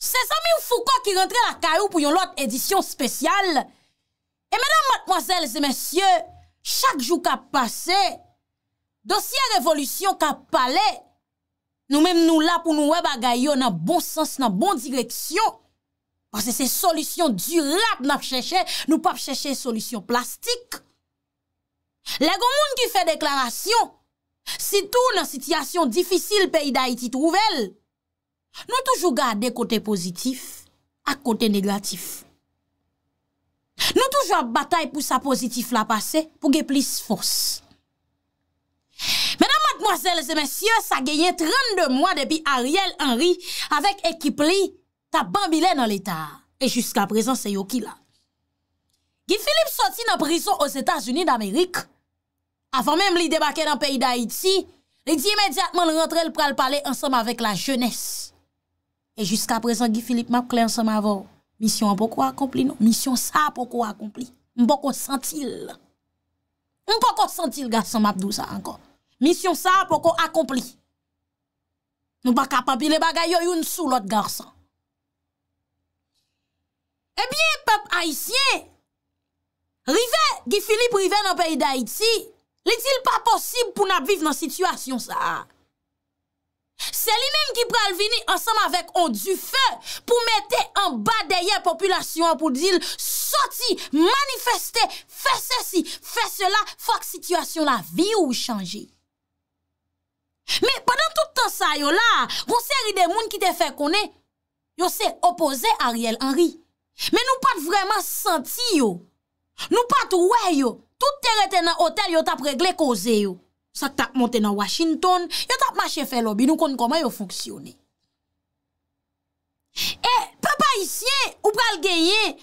Se zami ou fouko ki rentre la karou pou yon lote edisyon spesyal, e menan matmoazelze mensyye, chak jou ka pase, dosye revolusyon ka pale, nou menm nou lap ou nou web a gayo nan bon sens, nan bon direksyon, parce se solusyon durap nan pcheche, nou pa pcheche solusyon plastik. Le gomoun ki fe deklarasyon, si tou nan sityasyon difisil peyi da iti trouvel, Nou toujou gade kote pozitif A kote negatif Nou toujou a batay pou sa pozitif la pase Pou ge plis fos Menan matmoazel zemensye Sa genyen 32 mwa depi Ariel Henry Avek ekip li Ta bambile nan l'Etat E jusqu'a prezon se yo ki la Ki Filip soti nan prizon Os Etats-Unis d'Amerik Avan menm li debake nan peyi d'Haïti Li di imediatman rentre l pral pale Ensem avèk la jenès E jiska prezant Gifilip map klen sa mavo, misyon an poko akompli nou, misyon sa an poko akompli. Mpoko sentil. Mpoko sentil gatsan map dou sa ankon. Misyon sa an poko akompli. Mpoka papile bagay yo yon sou lot garsan. Ebyen eh pep Aisyen, Gifilip rive nan pey da Iti, li til pa posib pou nap viv nan situasyon sa a. Se li menm ki pral vini ansanm avèk on du fe pou mette an ba deye populasyon pou dil soti, manifestè, fè sè si, fè sè la, fòk situasyon la, vi ou chanje. Me, padan tout an sa yo la, yon se ride moun ki te fè konè, yon se opose Ariel Henry. Me nou pat vreman santi yo, nou pat wè yo, tout terete nan otel yo tap regle koze yo. Sak tak monte nan Washington, yo tak machefe lobi nou konn koman yo fonksyone. E, pe pa isye, ou pral geye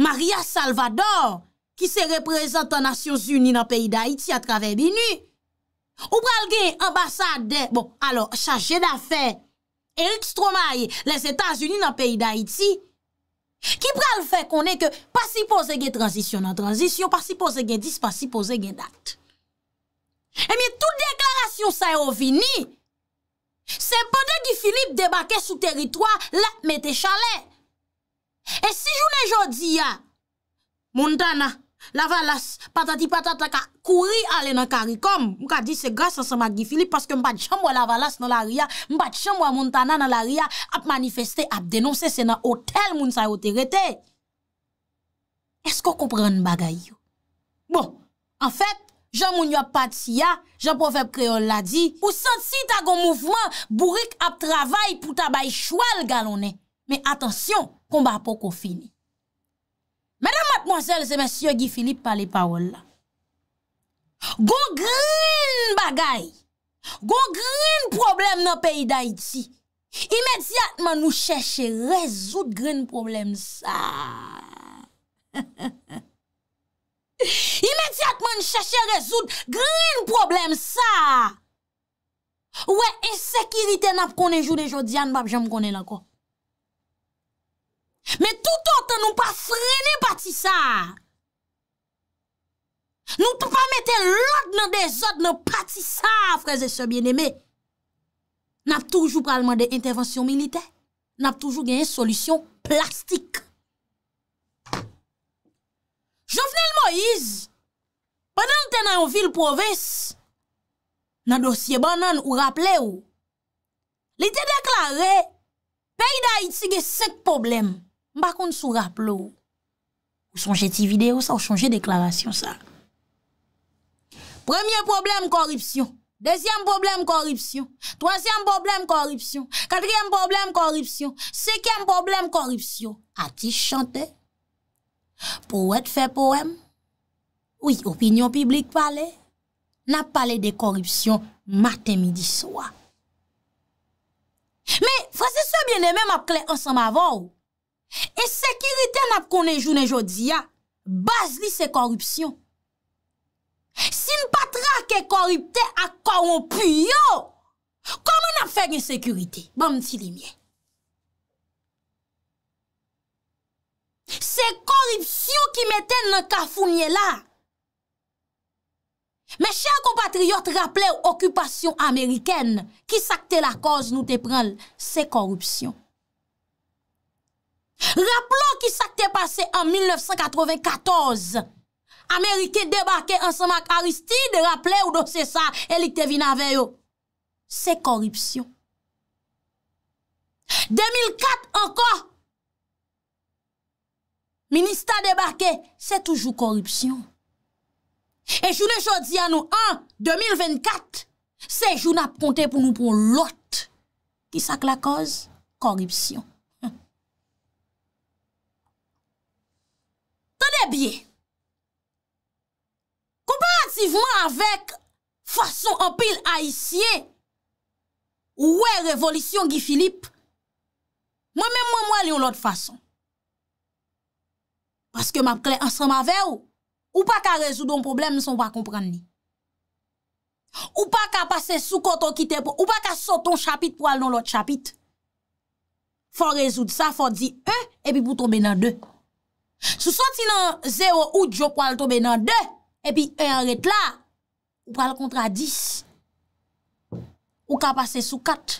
Maria Salvador, ki se reprezent anasyon zuni nan peyi d'Haïti a travè binu, ou pral geye ambasade, bon, alo, chache d'afè, Eric Stromae, les Etats-Unis nan peyi d'Haïti, ki pral fè konè ke pasipoze gen transisyon nan transisyon, ou pasipoze gen dis, pasipoze gen dat. E mi tout deklarasyon sa yo vini Se pote Gifilip debake sou teritwa La mette chale E si jounen jodi ya Moun tana Lavalas patati patata Ka kouri ale nan karikom Mou ka di se grasa sa magi Gifilip Paske mba chanmwa Lavalas nan la ria Mba chanmwa Moun tana nan la ria Ap manifeste ap denonse Se nan hotel moun sa yo terite E sko koupran bagay yo Bon, an fèt Jan moun yo patiya, jan profep kreol la di, ou santi ta gon mouvman bourik ap travay pou tabay chwal galone. Men atensyon, kon ba po kofini. Mèdam matmozèl, se mèsyo Gifilip pale parol la. Gon grin bagay, gon grin problem nan peyi da iti. Imediatman nou chèche rezout grin problem sa. He he he. imediatman chache rezoud grin problem sa. Ouwe, ensekiriten ap konen jounen jodian, bab, jom konen lakwa. Men tout otan nou pa frene pati sa. Nou tou pa mette lot nan de zot nan pati sa, freze se bieneme. Nap toujou pralman de intervensyon milite, nap toujou genye solusyon plastik. Jouvenel Moïse, pè nan te nan yon vil provès, nan dosye ban nan ou rappele ou, li te deklare, peyi da iti ge sek problem, mbakoun sou rappele ou. Ou sonje ti video sa, ou sonje deklarasyon sa. Premier problem koripsyon, desyem problem koripsyon, trasyem problem koripsyon, katryem problem koripsyon, sekyem problem koripsyon, ati chantey. Poèd fè poèm, ouy opinyon piblik pale, nap pale de koruptyon maten midi sowa. Me, fwase soubyen de mèm ap kle ansanm avan ou, e sekirite nap konen jounen jodi ya, bas li se koruptyon. Sin patra ke koruptè ak koronpuy yo, koman ap fèk e sekirite, bam ti li mwen. Se korripsyon ki meten nan kafounye la. Me chan kompatriyot rappelèw okupasyon Ameriken, ki sakte la koz nou te prel, se korripsyon. Rappelò ki sakte pase an 1994, Ameriken debake an samak Aristide rappelèw do se sa, elik te vinaveyo, se korripsyon. 2004 anko, Ministan debake, se toujou korupsyon. E joun e jodi an nou an, 2024, se joun ap kontè pou nou pou lot ki sak la koz korupsyon. Tade bie, kouperativeman avèk fason an pil a isye, ou wè revolisyon gi filip, mwen mwen mwen li yon lot fason. Paske map kle ansan ma ve ou, ou pa ka rezoudon problem, mison pa kompran ni. Ou pa ka pase sou koto kite pou, ou pa ka soton chapit pou al non lot chapit. Fon rezoud sa, fon di e, epi pou tobe nan de. Sou soti nan zero ou, di yo pou al tobe nan de, epi e anret la, ou pa al kontra dis. Ou ka pase sou kat,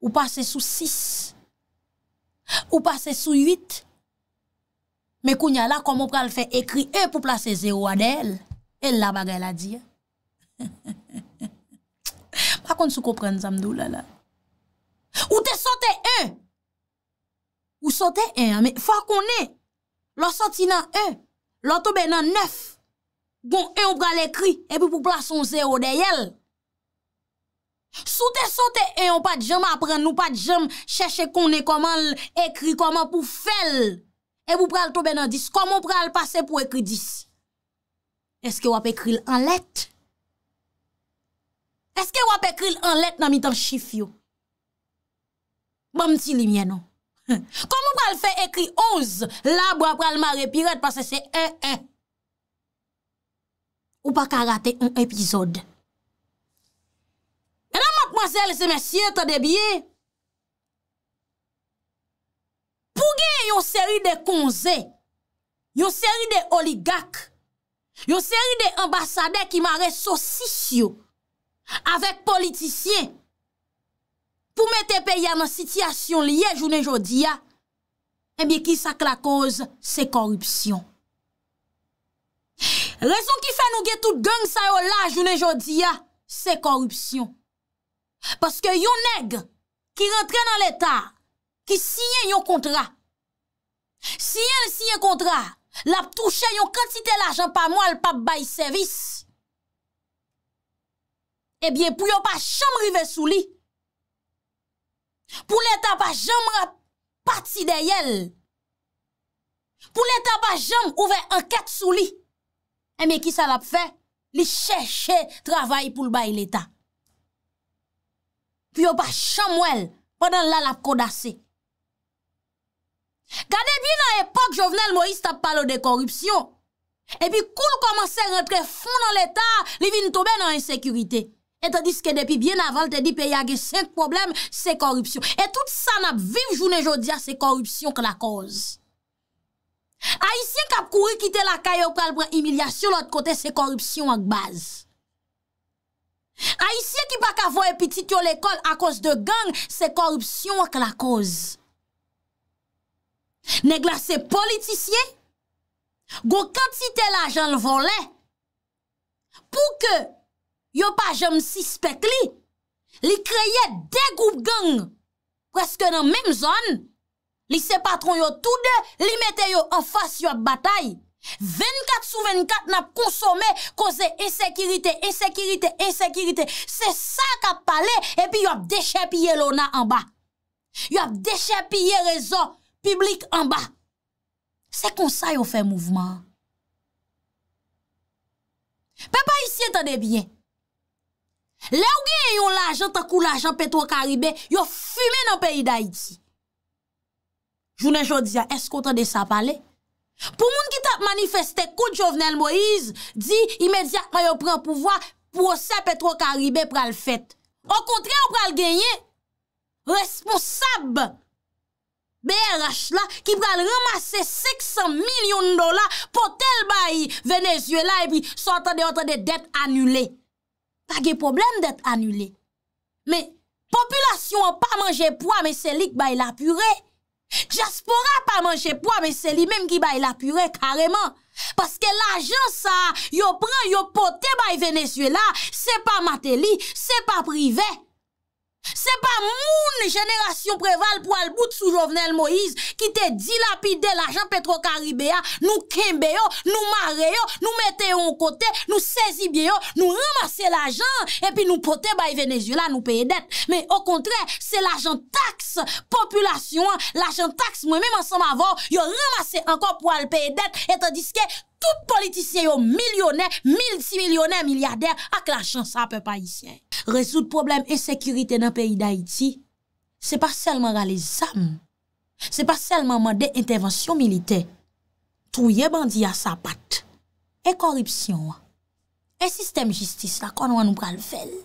ou pase sou sis, ou pase sou yit, Mè kounya la kom ou pral fè ekri e pou plase zero a dey el, el la bagay la di. Pa kon sou kopren zamdou la la. Ou te sote e! Ou sote e, amè, fwa kon e! Lo sote nan e, lo tobe nan nef! Gon e ou pral ekri, e pou pou plase un zero dey el! Sou te sote e, ou pa djem apren, ou pa djem chèche kon e koman ekri, koman pou fèl! evou pral tou benandis, komon pral pase pou ekri disi? Eske wap ekri l'anlet? Eske wap ekri l'anlet nan mi tan chifyo? Bam ti li mwenon. Komon pral fe ekri onz, lab wap pral mare piret, pase se e, e. Ou pa ka rate un epizod. E nan mat mwazel se mwen siret an debye? E nan mat mwazel se mwen siret an debye? pou gen yon seri de konzen, yon seri de oligak, yon seri de ambasade ki mare sosisyo, avek politisyen, pou mette pe ya nan sityasyon liye jounen jodia, ebye ki sak la koz se korupsyon. Rezon ki fe nou gen tout gen sa yo la jounen jodia, se korupsyon. Paske yon negre ki rentre nan l'Etat, ki siyen yon kontra, siyen yon siyen kontra, lap touche yon kantite l'ajan pa mwen l'pap bayi servis, ebyen pou yon pa chanm rive sou li, pou l'Etat pa chanm rap pati de yel, pou l'Etat pa chanm ouve anket sou li, ebyen ki sa lap fe, li chè chè travay pou l'bayi l'Etat, pou yon pa chanm wèl, padan lal ap kodase, Gade bi nan epok, Jovenel Moïse tap pale de korupsyon. E pi kou nou komanse rentre foun nan l'Etat, li vin toube nan ensekurite. E tadiske depi bien aval, te di pe yage senk problem, se korupsyon. E tout san ap viv jounen jodia, se korupsyon k la koz. Aisyen kap kouri kite la kaye ou pral pran emilya, sur lot kote se korupsyon ak baz. Aisyen ki bak avoye pitit yo l'ekol a koz de gang, se korupsyon ak la koz. Ne glase politisye, gwo kantite la jan volen, pou ke yon pa jom si spek li, li kreye de goup gang, preske nan menm zon, li se patron yon tou de, li mette yon an fos yon batay. 24 sou 24 nap konsome, kose esekirite, esekirite, esekirite. Se sa kap pale, epi yon ap deche pye lona an ba. Yon ap deche pye rezon, Publik an ba. Se konsay yo fe mouvman. Pe pa isye tande bien. Le ou gen yon lajan takou lajan petro karibè, yo fume nan peyi da iti. Jounen jò diyan, esko tande sa pale? Pou moun ki tap manifeste kout jovenel Moïse, di imediat mayo pren pouvoa, pwosè petro karibè pral fèt. Ou kontre ou pral genye, responsabbe. BRH la ki pral ramase 600 milyon dola potel bayi Venezuela epi son atade-atade det anule. Page problem det anule. Me, populasyon pa manje poua, me selik bayi la pure. Diaspora pa manje poua, me seli menm ki bayi la pure kareman. Paske la jen sa yo pran yo pote bayi Venezuela, se pa mateli, se pa prive. Se pa moun jenerasyon preval pou al bout sou jovnel Moïse ki te dilapide l'ajan Petro Caribea, nou kembeyo, nou mareyo, nou meteyo an kote, nou sezibeyo, nou ramase l'ajan, epi nou pote baye venezuela nou peye det. Me o kontre, se l'ajan tax, populasyon, l'ajan tax, mwen mèm ansan ma vò, yo ramase anko pou al peye det, etan diske... Tout politisyen yo milyonè, milti milyonè, milyardè, ak la chans apè païsyen. Rezout problem e sekurite nan peyi d'Haïti, se pa selman gale zam, se pa selman mwade intervensyon milité, trouye bandi a sa pat. E koripsyon, e sistem jistis la kon wan nou pral vel.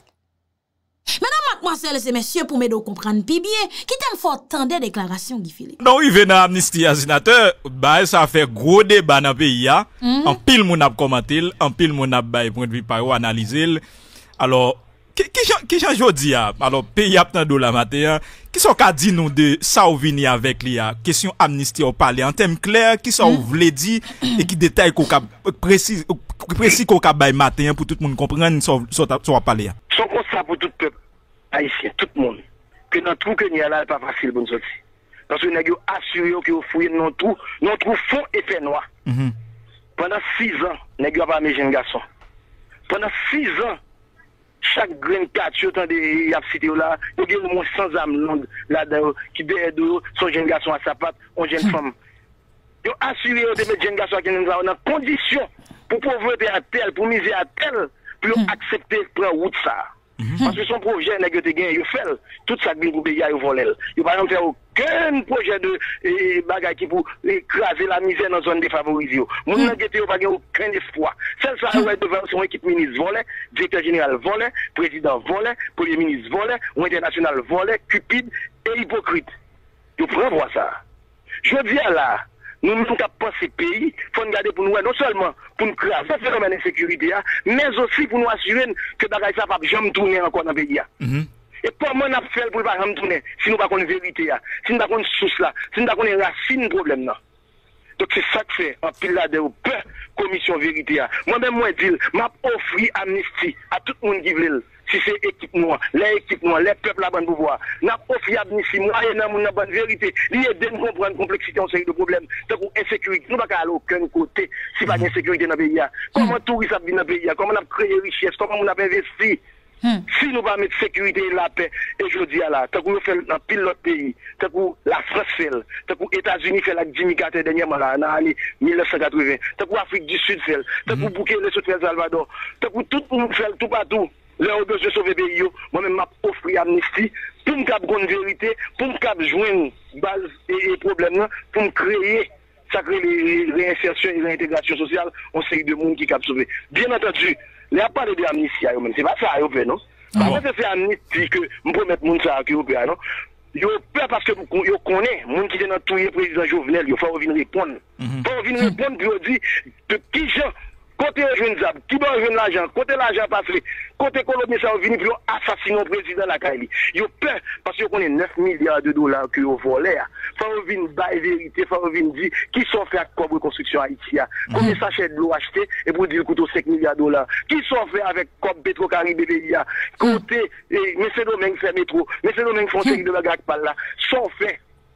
Mwasele se mesye pou me do kompran pi bie. Ki ten fote tan de deklarasyon, Gifile? Non, i ve nan amnistia zinate, bay sa fe grode ban api ya. An pil moun ap komantil, an pil moun ap bay mwen vi paro analizil. Alors, ki jan jodi ya? Alors, pi yap tan do la mate ya? Ki son ka di nou de sa ou vini ya vek li ya? Kesyon amnistia ou pale ya? En teme kler, ki son ou vle di? E ki detay ko ka preci, preci ko ka bay mate ya? Pou tout moun komprengan, sou a pale ya? Sou kon sa pou tout pep. haïtiens, tout le monde, que dans trou que nous là, pas facile pour nous sortir. Parce que nous avons assuré que nous fouillons dans tout, dans tout fond et fait noir. Mhm. Pendant six ans, nous avons pas mes jeunes garçons. Pendant six ans, chaque grain de cité là, il y a au moins 100 âmes longues là-dedans, qui derrière des son jeune garçon à sa patte, une jeune mhm. femme. Ils ont assuré de mettre jeune garçon qui nous dans condition pour pauvreté à tel, pour miser à tel, pour mhm. accepter prendre route ça. Mhm. Parce que son projet, il fait tout ça que pays a volé. Il va pas faire aucun projet de bagarre qui pour écraser la misère dans la zone défavorisée. Mon mhm. n'a pas aucun espoir. Celle ça ouais devant son équipe ministre volé, directeur général volé, président volé, premier ministre volé, ou international volé, cupide et hypocrite. Je prévois voir ça. Je viens là, nous sommes pas de pays, il faut nous garder pour nous, non seulement pour nous créer ce phénomène d'insécurité, mais aussi pour nous assurer que nous ne va jamais tourner encore dans le mhm. pays. Et comment nous faire fait pour ne pas tourner si nous ne pas de vérité, si nous ne connaissons pas source, si nous ne connaissons pas racine de problème Donc c'est ça que fait en pile là de peur, commission vérité. Moi-même, je dis, je offrir amnistie à tout le monde qui veut si c'est équipement, les équipements, les peuples à bon pouvoir. N'a pas fiable ni si moi et bonne vérité. L'idée nous comprendre la complexité en série de problèmes. pour insécurité, nous ne pas aller aucun côté si pas d'insécurité dans le pays. Comment hmm. touristes a dans le pays? Comment on a créé richesse? Comment on a investi? Hmm. Si nous ne pas mettre sécurité et la paix, et je dis à la, t'as qu'on fait dans pile l'autre pays, tant qu'on la France fait, tant qu'on États-Unis fait la Jimmy Carter dernièrement là, dans l'année 1980, tant qu'on Afrique du Sud fait, tant qu'on hmm. Burkina Faso fait Salvador, tant qu'on tout le monde fait tout partout. Là ou sauver sove moi-même m'a men amnistie pour pour pou m kap vérité, pour me m kap baz et l'intégration hein, sociale, on série de monde qui kap sauvé. Bien il n'y a pas de n'y a yo men, C'est pas ça, yo non? Ah pas que c'est amnistie, que ke ont moun sa a ki yo pe a non? Yo connaît, yo moun ki Vous nan touye Jovenel, yo faut mhm. Côté jeune Zab, qui doit jeune l'argent, côté l'argent passé, côté Colombie, ça venu pour assassiner le président la Kaili. ont peur parce qu'on est 9 milliards de dollars que ont volé. Hein. Faut venir la vérité, faut venir dire qui sont fait avec la construction Haïti. Hein. Mhm. Combien ça, de l'eau acheté et pour dire coûte 5 milliards de dollars. Qui sont fait avec comme pétro Caribe mhm. Côté, mais Domingue, fait métro, mais c'est font de la par là. Sont fait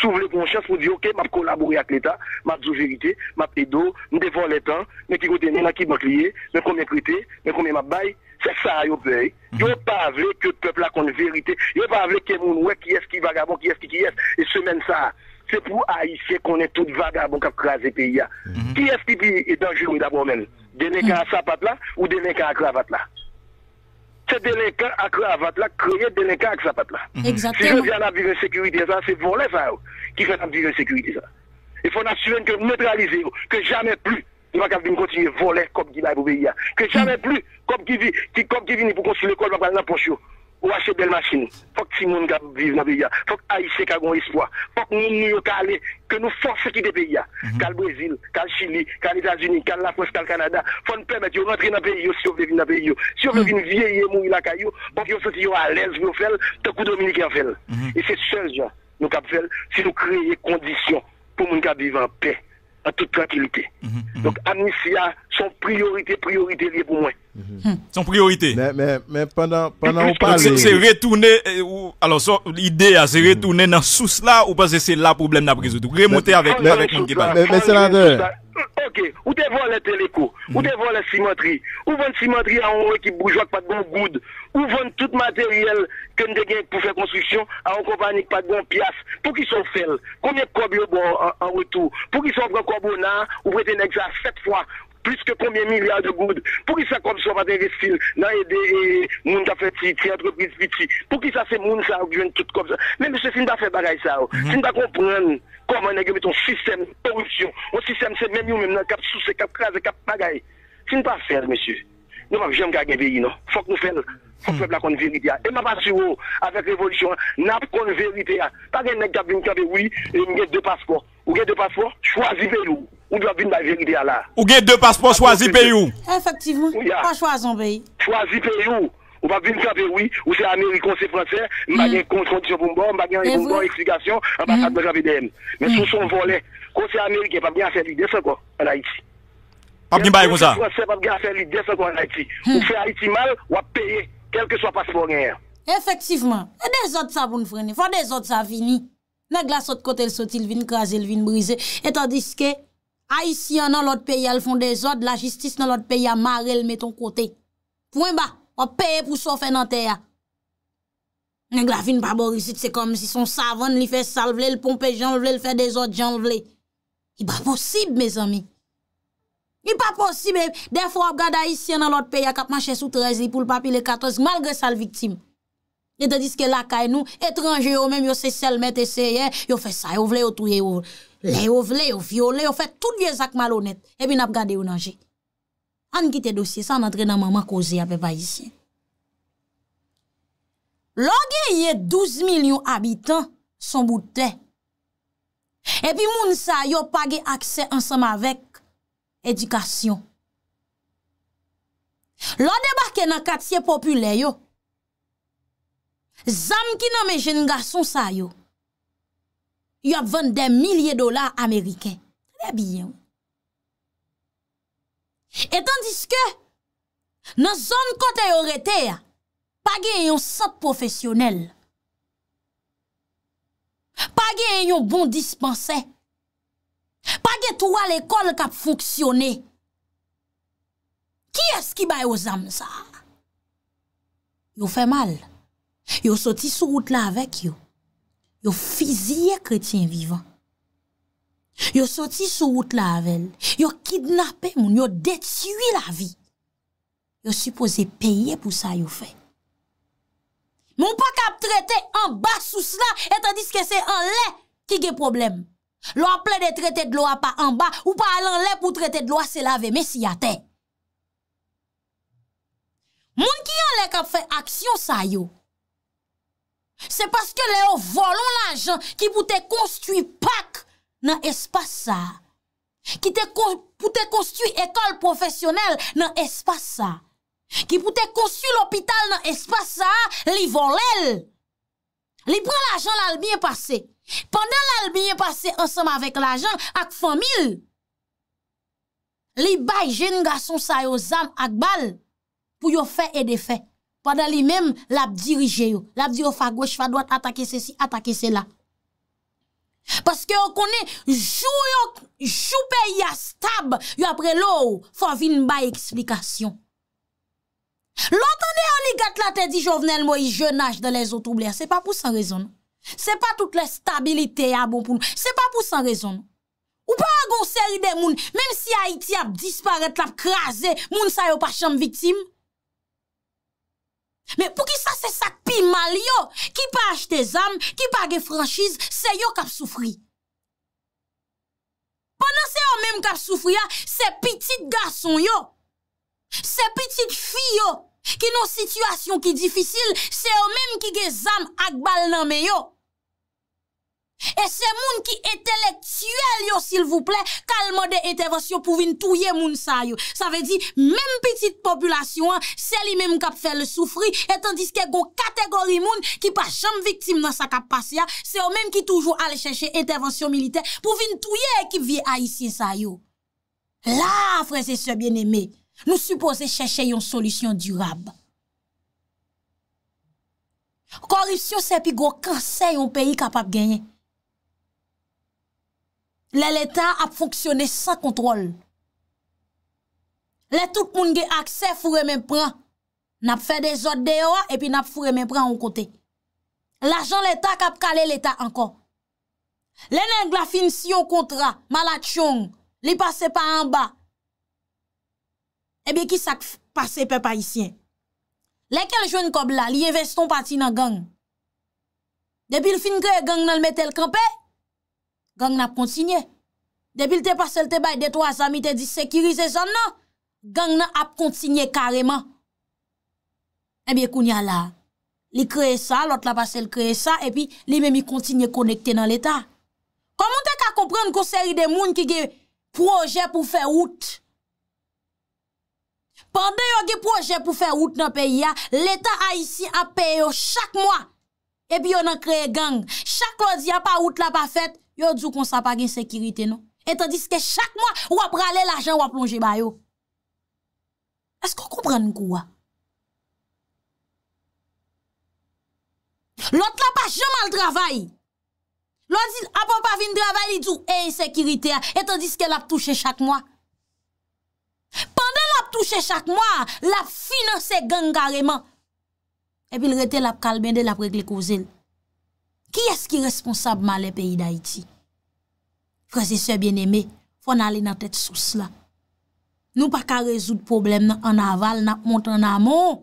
s'ouvrir conscience pour dire, OK, je vais collaborer avec l'État, je vais dire vérité, je vais aider, je vais voir les vous mais qui côté, qui banque lié, mais combien prêté, mais combien m'a bail, c'est ça, yo paye. a mhm. pas avec que le peuple a la vérité, a pas avec que mon ouais, qui est-ce qui vagabond, qui est-ce qui, est, et semaine ça, c'est pour Haïtiens qu'on est tout vagabond qui a crasé pays. Mhm. Qui est-ce qui est dangereux d'abord même? Des nègres mhm. à sapate là, ou des nègres à cravate là? c'est délinquant à cravate là, créer délinquant à cravate là. Mhm. Exactement. Si je viens à en sécurité, ça, c'est voler ça, qui fait la en sécurité ça. Il faut assurer que neutraliser, que jamais plus, il va continuer à voler comme qui la pour que jamais mhm. plus, comme qui vient pour construire l'école, va pas dans la poche ou acheter belle machine. Faut que tout le monde vive dans le pays. Faut que Haïti ait un espoir. Faut que nous nous aller, que nous forçons quitter le pays. le Brésil, le Chili, les États-Unis, cal la France, le Canada. Faut nous permettre de rentrer dans le pays si on veut vivre dans le pays. Si on veut mhm. vivre vieillir et mourir la caillou, faut que nous à l'aise pour faire, tant que Dominique en fait. Mhm. Et c'est seul, gens nous faire si nous créons conditions pour nous vivre en paix en toute tranquillité. Donc, Donc, Amnistia, son priorité, priorité liée pour moi. Son priorité. Mais, mais, mais pendant, pendant on parle. C'est retourner, alors, so, l'idée, c'est retourner dans sous là ou parce que c'est là le problème daprès pas résoudre. Remonter avec, avec mon débat. Mais, mais sénateur ok, ou te téléco, ou devant la cimenterie, ou vend cimenterie à un équipe bourgeois qui pas de bon goud, ou vendre tout matériel que nous avons pour faire construction à une compagnie qui pas de bon pièce, pour qu'ils soient faits, combien de en, retour, pour qu'ils soient en bon. » ou sept fois, plus que combien de milliards de gouttes. Pour qui ça comme ça va investir dans aider les gens qui fait petit, entreprise petit. Pour qui ça c'est moun ça qui vient tout comme ça. Mais monsieur, si pas fait bagaille ça, oh. mhm. si pas comprendre comment on a mis ton système de corruption, un système c'est même nous même cap sous, cap crase, cap bagaille. Si pas faire, monsieur, nous ne jamais gagner pays, non. Faut que nous fassions. Faut que la vérité. Hein. Et ma pas sûr, oh, avec révolution, hein. n'a pas connaisse vérité. Hein. Pas de nègre qui a oui, il y a deux passeports. Ou il a deux passeports, choisissez vous ou doit venir la vérité à là. Ou bien deux passeports choisis pays ou. Effectivement, pas choisir un pays. Choisis pays ou. Ou pas venir camper, oui, ou c'est américain, c'est français, on mm. pas contre-condition pour moi, on pas mm. de bonne explication, on pas de camper BDM. Mais sous mm. son volet, quand c'est américain, pas bien faire l'idée, ça quoi, en Haïti. Pas bien faire comme ça. Français, pas bien faire l'idée, ça quoi, en Haïti. Ou fait Haïti mal, ou à payer, quel que soit passeport rien. Effectivement. Et des autres, ça, pour nous freiner. Faut des autres, ça, fini. Nèg la côté, kote l sotil vin craser, l vin briser. Et tandis que A isi an nan lot peyi, al fon de zot, la jistis nan lot peyi, a mare l meton kote. Pwen ba, ap peyi pou sofe nan teya. Nen glafin pa borisit, se kom si son savon li fe sal vle, l pompe jan vle, l fe de zot jan vle. I ba posib, me zami. I pa posib, de fwa ap gada isi an nan lot peyi, ak ap manche sou trezi, pou l papi le katoz, malgre sal viktim. Ne te diske lakay nou, etranje yo men, yo se sel mette seye, yo fe sa, yo vle, yo touye yo vle. Lè yo vle, yo vyo, lè yo fè tout vye zak malonèt, epi nap gade yo nanje. An gite dosye, sa nan dre nan maman koze apè pa isye. Lo ge ye 12 milyon abitan son boutè. Epi moun sa yo page akse ansam avèk edikasyon. Lo debakè nan katsye popule yo. Zam ki nan mè jen gason sa yo. yo ap vende den milye dolar ameriken. Tade biye ou. Et tandis ke, nan zon kote yo rete, page en yon sot profesyonel. Page en yon bon dispense. Page tou al ekol kap foksyone. Ki es ki bay yo zam sa? Yo fe mal. Yo soti sou out la avek yo. yo fizye kretien vivan. Yo soti sou wout lavel, yo kidnapè moun, yo detui lavi. Yo suppose peye pou sa yo fe. Moun pa kap trete anba sou sla, etan diske se anle, ki ge problem. Lo aple de trete dlo a pa anba, ou pa alenle pou trete dlo a se lave, mesi ate. Moun ki anle kap fe aksyon sa yo, Se paske le yo volon la jan ki pou te konstu pak nan espasa. Ki te pou te konstu ekol profesyonel nan espasa. Ki pou te konstu l'opital nan espasa li volel. Li pran la jan l'albiyen pase. Pendan l'albiyen pase ansanm avèk la jan ak famil. Li bay jen nga son sayo zam ak bal pou yo fè et de fè. padan li menm lab dirije yo. Lab diri oh, yo fa gwech, fa dwat, atake se si, atake se la. Paske yo konen, jou yo choupe ya stab, yo apre lo, fwa vin ba eksplikasyon. Lòt ane yo li gat la te di jovenel mwen yi jeunaj dan le zo trouble ya, se pa pou san rezon. Non. Se pa tout le stabilite ya bon pou nou. Se pa pou san rezon. Non. Ou pa agon seri de moun, menm si Haiti ap disparete, ap kreaze, moun sa yo pa chanm vitim. Mè pou ki sa se sak pi mal yo, ki pa achte zam, ki pa ge franchise, se yo kap soufri. Pendan se yo mèm kap soufri ya, se pitit gason yo, se pitit fi yo, ki nou situasyon ki difisil, se yo mèm ki ge zam ak bal nan me yo. E se moun ki et S'il vous plè, kal mode intervensyon pou vin touye moun sa yo Sa ve di, menm piti populasyon an, se li menm kap fe le soufri Etan diske go kategori moun ki pa jam viktim nan sa kap pasya Se yo menm ki toujou ale chèche intervensyon milite Pou vin touye ekip vi a yisi sa yo La, freze se bien eme, nou suppose chèche yon solisyon durab Koripsyon se pi go kansè yon peyi kapap genye Le l'Etat ap foksyone sa kontrol. Le tout moun ge akse fure men pran. Nap fè de zote deyo a, epi nap fure men pran an kote. La jan l'Etat kap kale l'Etat anko. Le neng la fin si yon kontra, mala tchong, li pase pa an ba, ebi ki sak pase pe pa isyen. Le kel joun kob la, li investon pati nan gang. Depi l fin ke gang nan metel kampe, e, Gang nan ap kontinye. Depil te pasel te baye de to a zami te di sekirize zan nan, gang nan ap kontinye kareman. Ebi e koun ya la. Li kreye sa, lot la pasel kreye sa, epi li memi kontinye konekte nan l'Etat. Koman te ka kompran kou seri de moun ki ge proje pou fe out? Pande yo ge proje pou fe out nan peyi ya, l'Etat a yisi ap peyo chak mwa, epi yo nan kreye gang. Chak lot ya pa out la pa fet, yo djou kon sa pa gen sekirite nou, etan diske chak mwa wap rale l ajan wap plonje bayo. Esko koupran kouwa? Lote la pa jaman l travay, lote apon pa vin travay li djou en sekirite a, etan diske l ap touche chak mwa. Pande l ap touche chak mwa, l ap finanse gen gareman, epi l rete l ap kalbende l ap regle kouze l. Ki eski responsab ma le peyi d'Haïti? Fransise bien eme, fon ali nan tèt sous la. Nou pa ka rezout problem nan anaval, nan montan amon.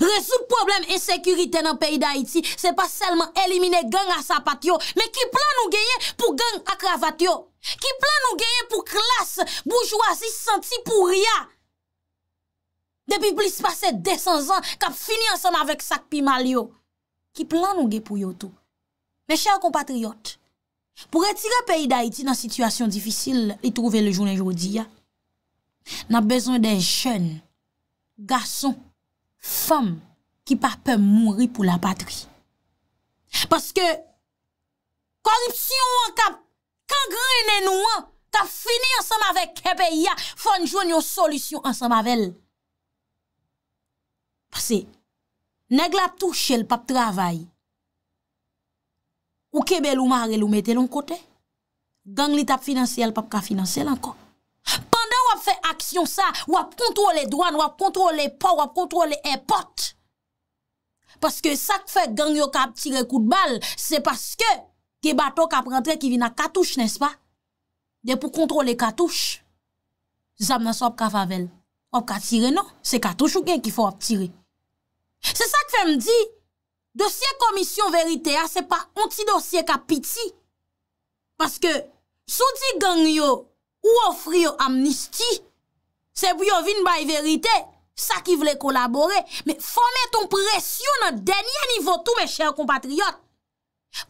Rezout problem ensekurite nan peyi d'Haïti, se pa selman elimine gang a sapat yo, men ki plan nou geye pou gang akravat yo. Ki plan nou geye pou klas, boujouazi, senti pou ria. Depi plis pase 200 an, kap fini ansam avek sakpi mal yo. ki plan nou ge pou yotou. Me chèl kompatriot, pou retire peyi da iti nan situasyon difisil li trouve le jounen joudiya, nan bezon den joun, gason, fam, ki pa pe mounri pou la patri. Paske, korupsyon an kap, kangrenen ou an, kap fini ansam avek ke peyi ya, fon joun yo solisyon ansam avel. Paske, Nè glap touche l pap travay. Ou kebe lou mare lou mette loun kote. Gang li tap financiel pap ka financiel anko. Pandan wap fe aksyon sa, wap kontrole dwan, wap kontrole pa, wap kontrole e pot. Paske sak fe gang yo ka ap tire kout bal, se paske ke bato ka prentre ki vi na katouche nè s'pa. De pou kontrole katouche, zanman sa wap ka favel. Wap ka tire nou, se katouche ou gen ki fwa wap tire. Se sa k fe m di, dosye komisyon verite a se pa anti-dosye ka piti. Paske sou di gang yo ou ofri yo amnisti, se pou yo vin bay verite, sa ki vle kolabore. Me fome ton presyon nan denye nivotou me chèr kompatriot.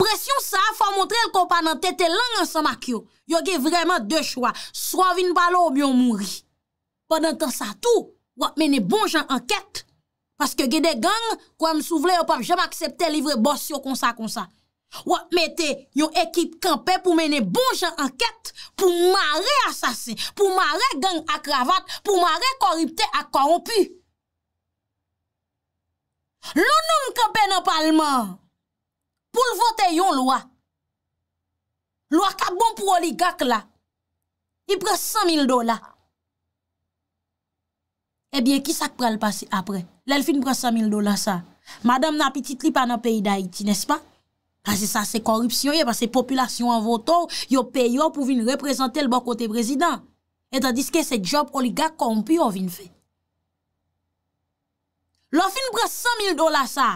Presyon sa fomontre l kompan nan tete lang an samak yo. Yo ge vreman de chwa, swa vin balo ou myon mouri. Ponantan sa tou, wap mene bon jan anket. Paske gede gang, kwa m souvle yo pap, jem aksepte livre bors yo konsa konsa. Wap mette yo ekip kampe pou mene bon jan anket pou mare asasi, pou mare gang akravat, pou mare koripte ak korompi. Lounoum kampe nan palman pou lvote yon lwa. Lwa ka bon pou oligak la. I pre 100 000 dola. Ebyen eh kisa kpre lpasi apre? Lè l fin pre 100.000 do la sa. Madame na pitit li pa nan peyi da Haiti, nes pa? Ase sa se korupsyon ye, pa se populasyon an votor, yo peyo pou vin represente l bon kote prezident. Etan diske se job oligak konpyo vin fe. Lò fin pre 100.000 do la sa,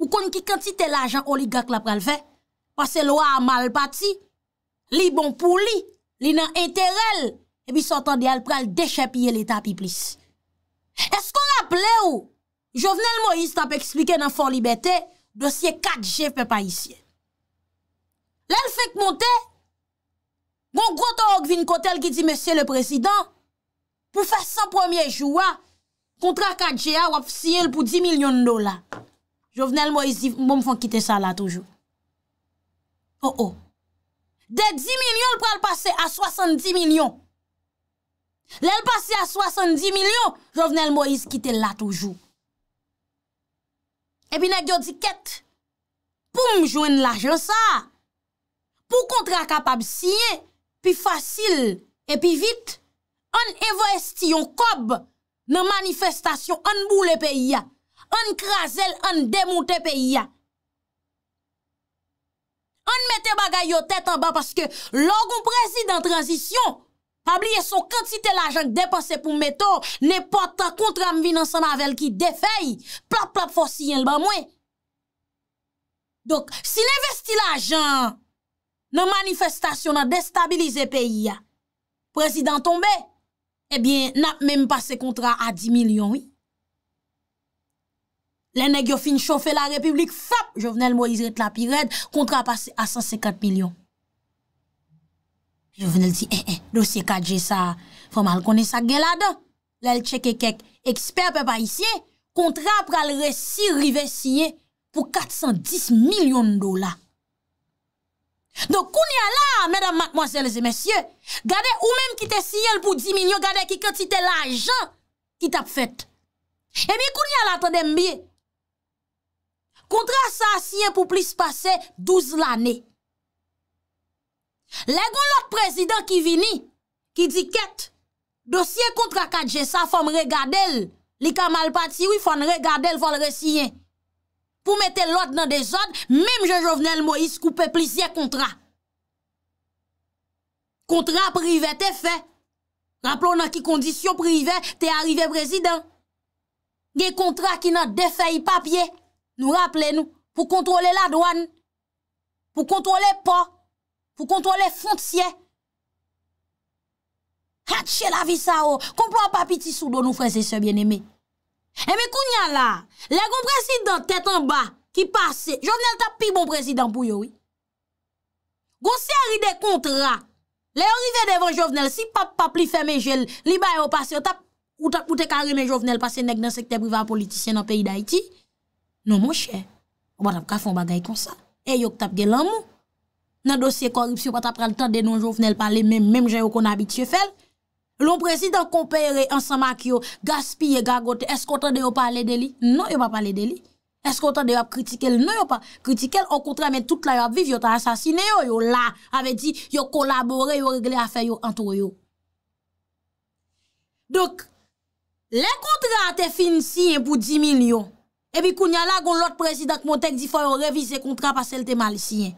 ou kon ki kantite l ajan oligak la prel fe, pase lwa an malpati, li bon pou li, li nan enterel, e bi sotan di al prel deshapye l eta pi plis. Esko rap le ou? Jovenel Moïse tap eksplike nan For Liberté dosye 4G pe pa isye. Lè l fèk monte, moun grotor ak vin kote l ki di M. le Prezident, pou fè 100 premiè joua kontra 4G a wap siye l pou 10 milyon n do la. Jovenel Moïse di, moun fè kite sa la toujou. Ho ho. De 10 milyon l pou al pase a 70 milyon. Lè l pase a 70 milyon, jovenel Moïse kite la toujou. epi nan gyo diket pou mjouen la jonsa, pou kontra kapab siye, pi fasil, epi vit, an evo esti yon kob nan manifestasyon, an boule pe ya, an krasel, an demoute pe ya. An mette bagay yo tet an ba paske logon prezi dan transisyon, Pabliye son kantite l'ajan k depanse pou mmeto, ne pota kontra mvinansan avel ki defey, plop plop fosiyen l'ba mwen. Dok, si ne vesti l'ajan, nan manifestasyon nan destabilize peyi ya, prezident tombe, ebyen eh nap menm pase kontra a 10 milyon. Le negyo fin chofe la republik, fap, jovenel Moise Retlapi red, kontra pase a 154 milyon. Je vene l di, e, e, eh, eh, dosye kadje sa fomal kone sa gen la do. Le l cheke kek, eksper pe pa isye, kontra pral re si rive siye pou 410 milyon dola. Don koun ya la, mèdam matmozèles e mèsyè, gade ou mèm ki te siye l pou 10 milyon, gade ki kè ti te l ajan ki tap fèt. E eh mi koun ya la tan dem bi. Kontra sa siye pou plis pase 12 l anè. Lè goun lot prezident ki vini, ki di ket, dosye kontra 4G sa fòm regade l, li kamal pati wifon regade l vol resiyen. Pou mette lot nan de zon, mèm je jovenel Moïse koupe plisye kontra. Kontra prive te fe, rappelon nan ki kondisyon prive te arrive prezident. Ge kontra ki nan defey papye, nou rappele nou, pou kontrole la douan, pou kontrole pa, pou kontrole fonte siye. Hatche la vi sa o, oh. komplo ap api ti sou do nou freze se bien eme. Eh, e me kounyan la, le goun prezident tete an ba, ki pase, jovenel tap pi bon prezident pou yo we. Goun se ari de kontra, le orive devan jovenel, si pap pap li feme jel, li baye o pase, ou te karine jovenel pase nek nan sekte priva politisyen nan peyi da iti, non monshe, wad ap kafon bagay kon sa, e eh, yok tap gelan moun. nan dosye korupsyon pata pral tan denon jovnel pale menm jen yo kon abitye fel. Lon prezident kompere ansama ki yo gaspiye gagote, esk kontan de yo pale deli? Non yo pa pale deli. Esk kontan de yo ap kritikel? Non yo pa kritikel, an kontra men tout la yo ap viv yo ta asasine yo, yo la ave di yo kolabore, yo regle afe yo antor yo. Dok, le kontra te fin siyen pou 10 milyon, e bi kounya la goun lot prezident ak montek di fo yo revise kontra pa sel te mal siyen.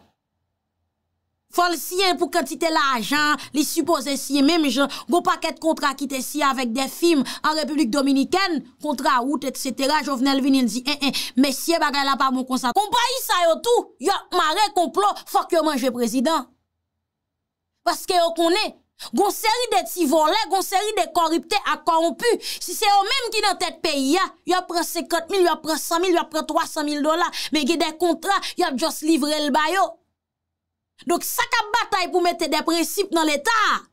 Fal siyen pou kantite la ajan, li supose siyen, mèm jè, gò pa ket kontra ki te siyen avèk de fim, an republik dominiken, kontra out, etc., jò vnen lvinen di, en, eh, en, eh, mèsiye bagay la pa moun konsant. Kompa yi sa yotou, yò, mare, komplo, fòk yò manjè prezident. Paske yò konè, gò seri de ti volè, gò seri de koripte akampu, si se yò mèm ki nan tèt peyi ya, yò pren 50.000, yò pren 100.000, yò pren 300.000 dola, mè gè de kontra, yò jò s'livre l'bayo. Dok sak ap batay pou mette depresip nan l'Etat.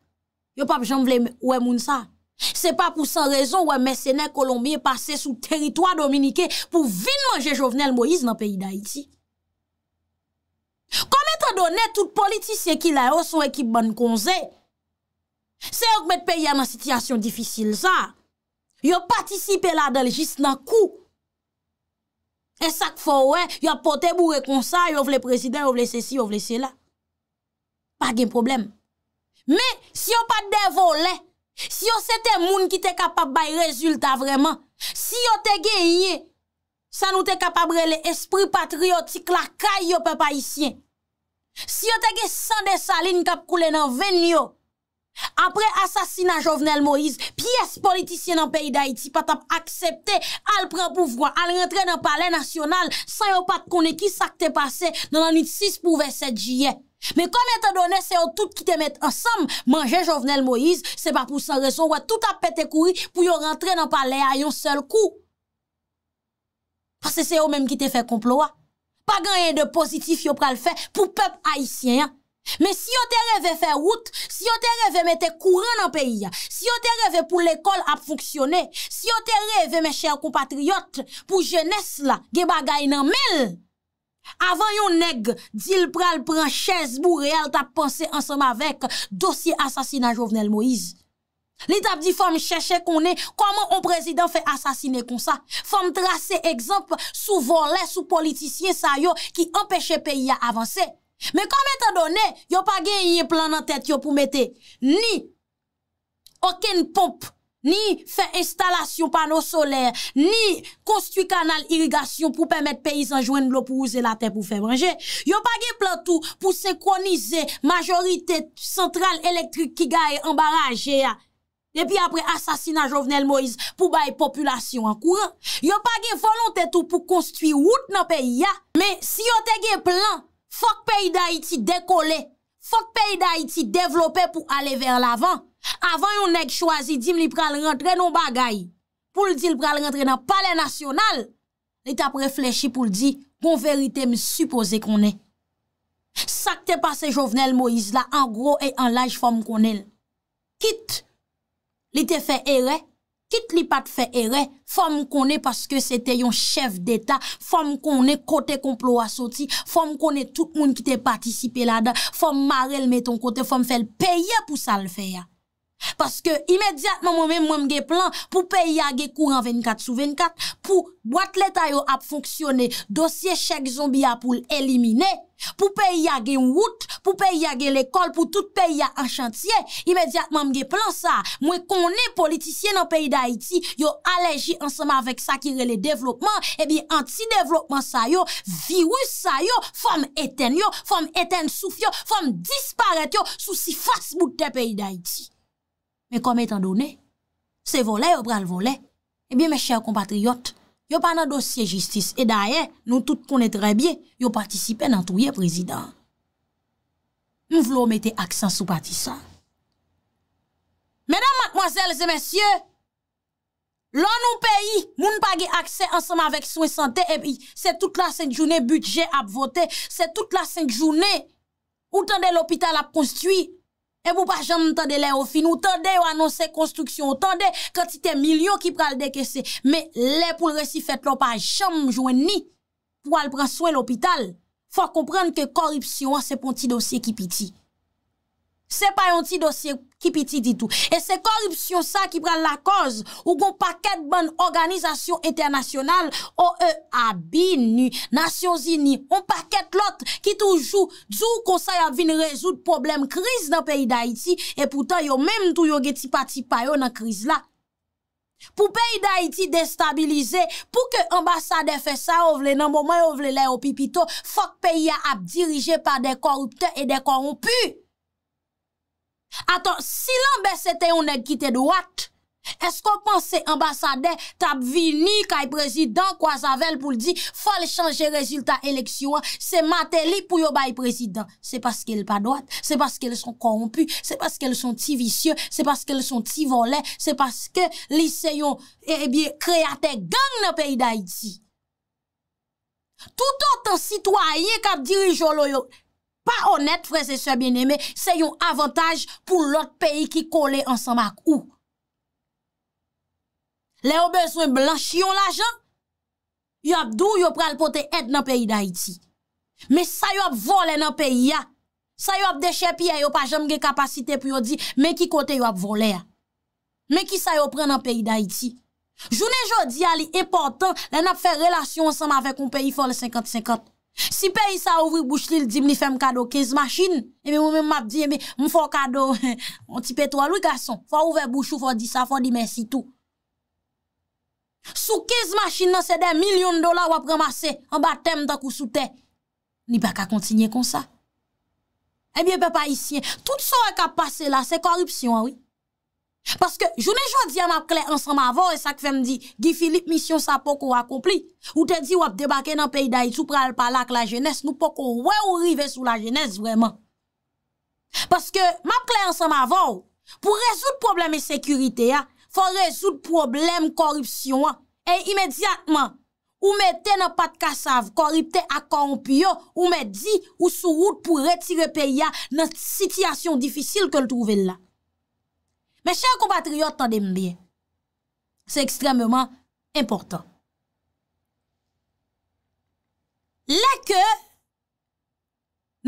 Yo pap jom vle wè moun sa. Se pa pou san rezon wè mersenè kolombi e pase sou teritwa dominike pou vin manje jovenel Moïse nan peyi da iti. Kom eto donè tout politisye ki la yo son ekip ban konze. Se yo kmet peyi an an sityasyon difisil sa. Yo patisipe la dal jist nan kou. E sak fò wè yo pote bou rekonsa yo vle prezident yo vle sesi yo vle sela. pa gen problem. Me, si yo pat devole, si yo sete moun ki te kapab bay rezultat vreman, si yo tege ye, sa nou te kapab rele espri patriotik la kaya yo pe pa isyen, si yo tege sande salin kap koule nan ven nyo, apre asasina Jovenel Moïse, piyes politisyen nan peyi da iti pat ap aksepte, al pran pouvwa, al rentre nan pale nasyonal, sa yo pat kone ki sakte pase nan anit 6 pou 27 jye. Men kom etan donè, se yo tout ki te met ansam, manje jovenel Moïse, se pa pou san reso, wè tout ap pète kouri pou yo rentre nan pale a yon sel kou. Pase se yo menm ki te fè komplo, wè. Pa ganyen de pozitif yo pral fè pou pep haisyen, wè. Men si yo te revè fè wout, si yo te revè mette kouran nan peyi, si yo te revè pou l'ekol ap foksyone, si yo te revè mè chèr kompatriot pou jènes la, ge bagay nan mel. Avan yon neg, dil pral pran chese bou real tap pense ansama vek dosye asasina Jovenel Moïse. Li tap di fòm chèche konè koman on prezident fè asasine kon sa. Fòm trase ekzamp sou volè sou politisyen sa yo ki empèche peyi a avansè. Me kòm etan donè, yo pa gen yon plan nan tèt yo pou metè. Ni, okèn pomp. Ni fe instalasyon pano soler, ni konstwi kanal irigasyon pou pemet peyizan jwen blo pou ouze la te pou fe brinje. Yo pa ge plan tou pou sekonize majorite central elektrik ki gae en baraje ya. E pi apre asasina Jovenel Moïse pou baye populasyon an kouran. Yo pa ge volante tou pou konstwi wout nan pey ya. Me si yo te ge plan, fok pey da iti dekole, fok pey da iti devlope pou ale ver lavan. Avan yon neg chwazi di m li pral rentre nou bagay, pou l di l pral rentre nan pale nasyonal, li tap reflechi pou l di, bon verite m suppose konen. Sa k te pase jovenel Moïse la, an gro e an laj fom konen. Kit li te fe ere, kit li pat fe ere, fom konen paske se te yon chev deta, fom konen kote komplo asoti, fom konen tout moun ki te patisipe la da, fom mare l meton kote, fom fel peye pou sal fe ya. Paske imediatman mwen men mwen mge plan pou peyi ya ge kouran 24 sou 24, pou wat leta yo ap fonksyone dosye chek zombi ya pou l elimine, pou peyi ya ge nwout, pou peyi ya ge lekol, pou tout peyi ya enchantye, imediatman mwen mge plan sa, mwen konen politisyen nan peyi da iti, yo aleji ansama vek sakire le devlopman, ebi eh anti devlopman sa yo, virus sa yo, fom eten yo, fom eten souf yo, fom disparate yo, sou si faks bout de peyi da iti. Men kom etan donè, se volè, yo pral volè. Ebyen eh men chèv compatriot, yo pa nan dosye jistis. E dayè, nou tout konè trè bie, yo patisipè nan touye prezident. Mwen vlo metè aksan sou patisan. Menam, matmoazèl, zè men syè, lò nou peyi, moun pagè aksè ansama vek sou e santè, ebyen, se tout la senk jounè, budget ap votè, se tout la senk jounè, ou tan de l'opital ap konstuyè, E pou pa jom tade lè ou fin ou tade ou anonsè konstruksyon ou tade kwen ti te milyon ki pral deke se. Me lè pou l resi fet lò pa jom jwen ni pou al pran swen l'opital. Fwa komprenn ke koripsyon se pon ti dosye ki piti. Se pa yon ti dosye ki piti di tou. E se korupsyon sa ki pran la koz ou kon paket ban organizasyon internasyonal e ou e abin ni, nasyon zi ni. On paket lot ki toujou djou konsay avin rezout problem kriz nan peyi da iti e poutan yon menm tou yon geti pati payo nan kriz la. Pou peyi da iti destabilize, pou ke ambasade fe sa ou vle nan mouman ou vle le ou pipito fok peyi a ap dirije pa de korupte e de korumpu. Aton, si lan besete yon ek kite dwat, esko pan se ambasade tap vini kay prezident kwa zavell pou ldi, fol chanje rezultat eleksyon, se mate li pou yo bay prezident. Se paske l pa dwat, se paske l son korompu, se paske l son ti visye, se paske l son ti vole, se paske lise yon eh, eh kreatè gang na peyi da iti. Tout an tan sitwaye kat dirijo lo yo, Pa onet, frese se bieneme, se yon avantaj pou lot peyi ki kole ansama ak ou. Le yo beswen blan, chyon la jan? Yo ap dou yo pre al pote et nan peyi da iti. Me sa yo ap vole nan peyi ya. Sa yo ap deshe piya yo pa jom ge kapasite pou yo di me ki kote yo ap vole ya. Me ki sa yo pre nan peyi da iti. Jounen jodi ya li important, le nap fe relasyon ansama avèk yon peyi fol 50-50. Si pe yisa ouvri bouch li, l di mni fèm kado kez machin, mwen mwen map di, mwen fèm kado anti petro, lwi gason, fèm ouvri bouch ou, fèm di sè, fèm di mèsi tout. Sou kez machin nan sèdè, milyon dola wap remase, an batè mta kousoutè, nipè ka kontinye kon sa. Emyè pe pa yisien, tout so yi ka pase la, se korupsyon wè. Paske, jounen jwa di a map kle ansan ma vò, e sak fèm di, Gifilip, misyon sa pokou akompli, ou te di wap debake nan peydayi, sou pral palak la jenès, nou pokou wè ou rive sou la jenès, vwèman. Paske, map kle ansan ma vò, pou rezout probleme sekurite, fò rezout probleme koripsyon, e imediatman, ou mette nan pat kasav koripte akompyo, ou mette di ou sou wout pou retire peyya nan sityasyon difisil ke l'trouvella. Men chèl kompatriot tande mbiye. Se ekstremman important. Lè ke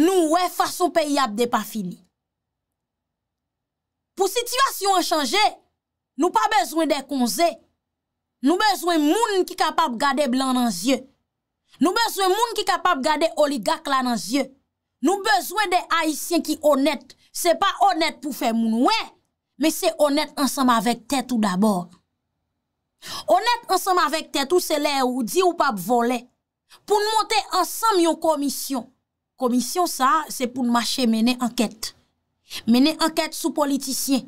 nou wè fason peyab de pa fini. Po situasyon chanje, nou pa bezwen de konze. Nou bezwen moun ki kapab gade blan nan zye. Nou bezwen moun ki kapab gade oligak la nan zye. Nou bezwen de haisyen ki honet. Se pa honet pou fè moun wè. Men se onet ansam avèk tèt ou d'abor. Onet ansam avèk tèt ou se lè ou di ou pap vole. Poun mwote ansam yon komisyon. Komisyon sa, se pou mwache mene anket. Mene anket sou politisyen.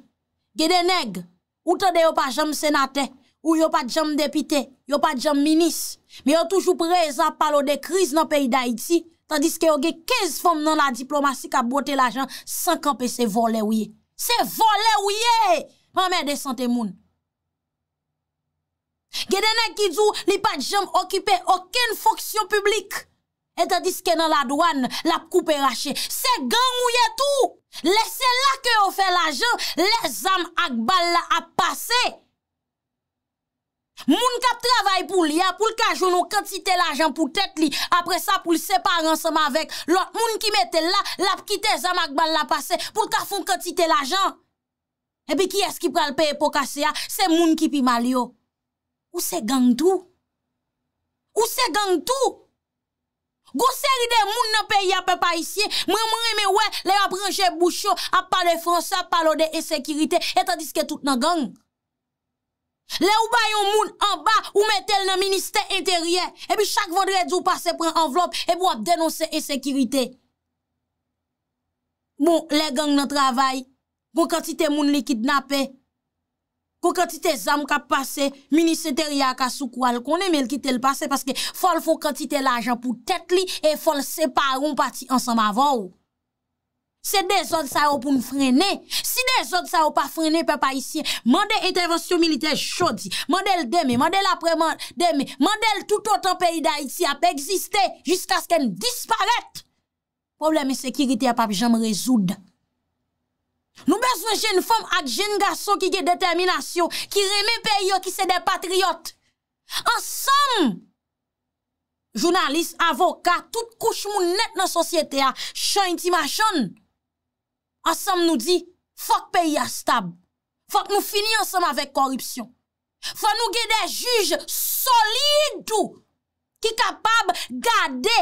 Gede neg, ou tade yo pa jom senate, ou yo pa jom depite, yo pa jom minis. Men yo toujou preza palo de kriz nan peyi da iti, tandis ke yo ge kez fom nan la diplomasi ka bote la jan sankan pe se vole ou ye. Se vole ouye, mwen mè de sante moun. Gede nekidzou li pat jom okipe oken fonksyon publik. E ta diske nan la douan, lap koupe rache. Se gang ouye tou, lese la ke yo fe la jen, le zam ak bal la ap pase. Moun kap travay pou li a, pou l ka jounou kati te l ajan pou tet li, apre sa pou l separen seman vek, lout moun ki mette la, la pkite zamak ban la pase, pou l ka fon kati te l ajan. Ebi ki eski pral pe epok ase a, se moun ki pi mal yo. Ou se gang tou? Ou se gang tou? Gou seri de moun na pe ya pe pa isye, mwen mwen eme we, le apre enje boucho, ap pale franse, ap pale ode esekirite, etan diske tout nan gang. Le ou bayon moun an ba ou metel nan ministè interyè, e bi chak vodre djou pase pren an vlop e bi wap denonse e sekirite. Bon, le gang nan travay, kon kantite moun li kidnapè, kon kantite zam ka pase, ministè teryè ka soukwal, kon emel kite l'pase, paske fol fon kantite l'ajan pou tèt li, e fol sepa roun pati ansam avan ou. Se de zon sa yo pou nou frene, si de zon sa yo pa frene, pe pa isi, mande intervensyon milite jodi, mande el deme, mande el apreman deme, mande el tout otan peyi da iti ap eksiste, jiska sken disparete. Problem e sekiriti ap ap jom rezoud. Nou bezwen jen fom ak jen gaso ki ge determinasyon, ki reme peyo ki se de patriyot. En som, jounalist, avoka, tout kouch moun net nan sosyete a, chan iti machon. ansem nou di, fok peyi astab, fok nou fini ansem avek korupsyon, fok nou gede juj solidou ki kapab gade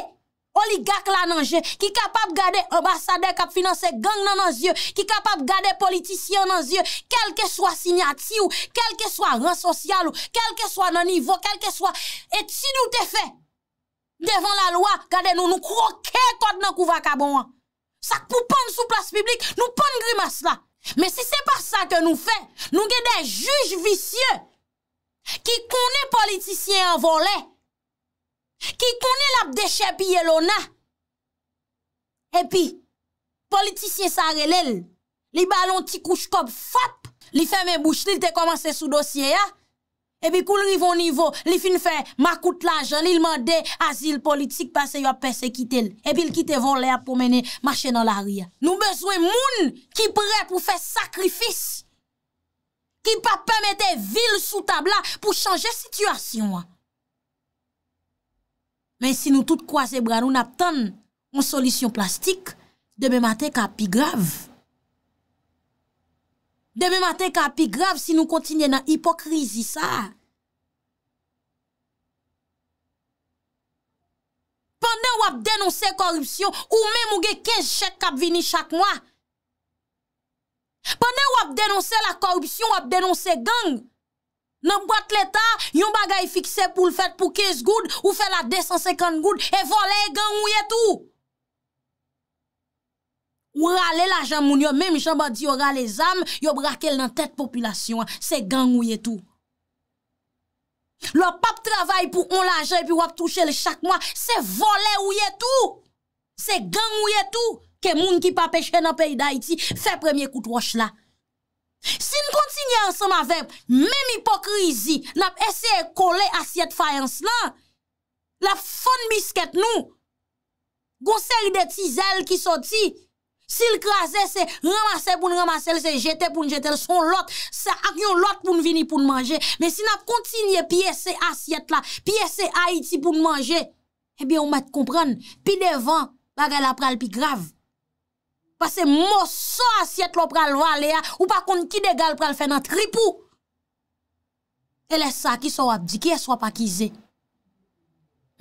oligak la nanje, ki kapab gade ambasade kap finanse gang nan nanzye, ki kapab gade politisyen nanzye, kelke swa sinyati ou, kelke swa ran sosyal ou, kelke swa nan nivou, kelke swa etin ou te fe, devan la lwa gade nou nou kroke kote nan kouva kabon wak. Sak pou pon sou plas publik, nou pon grimas la. Men si se par sa ke nou fe, nou gen den juj vicye. Ki kone politisyen an volen. Ki kone lap deshe piye lona. E pi, politisyen san relel, li balon ti kouch kop fap. Li feme bouch li te komanse sou dosye ya. Ebi koul rivon nivou, li fin fe makout la jan, li mande azil politik pase yo apese kitel. Ebi l kite von le ap pou mene mache nan la ria. Nou bezwe moun ki pre pou fe sakrifis. Ki pa pemete vil sou tabla pou chanje situasyon. Men si nou tout kwa se bra nou naptan moun solisyon plastik, debe maten ka pi grav. Debe maten ka pi grav si nou kontinye nan hipokrizi sa. pandè wap denonsè korupsyon, ou mèm ou ge 15 chèk kap vini chak mwa. Pandè wap denonsè la korupsyon, wap denonsè gang. Nan boite l'Etat, yon bagay fikse pou l'fèt pou 15 goud, ou fè la 250 goud, e vole gang ou yetou. Ou rale la jamoun yo, mèm jambadi yo rale zam, yo brake l nan tèt popilasyon, se gang ou yetou. Lo pap travay pou on la jay pou wap touche le chak mwa, se vole ouye tou, se gang ouye tou, ke moun ki pa peche nan peyi da iti, fe premye kout wosh la. Sin kontinye ansan ma vep, mem ipokrizi, nap ese kole asyet fayans la, la fon bisket nou, gonseri de tizel ki soti, Si l krasè, se ramase pou n ramase l, se jete pou n jete l, son lot, se ak yon lot pou n vini pou n manje. Men si na kontinye piye se asyet la, piye se a iti pou n manje, ebyen ou mwen te kompran, pi devan, bagay la pral pi grav. Pase monson asyet l ou pral wale ya, ou pakoun ki degal pral fè nan tripou. E lesa ki sou ap di, ki e sou ap akize.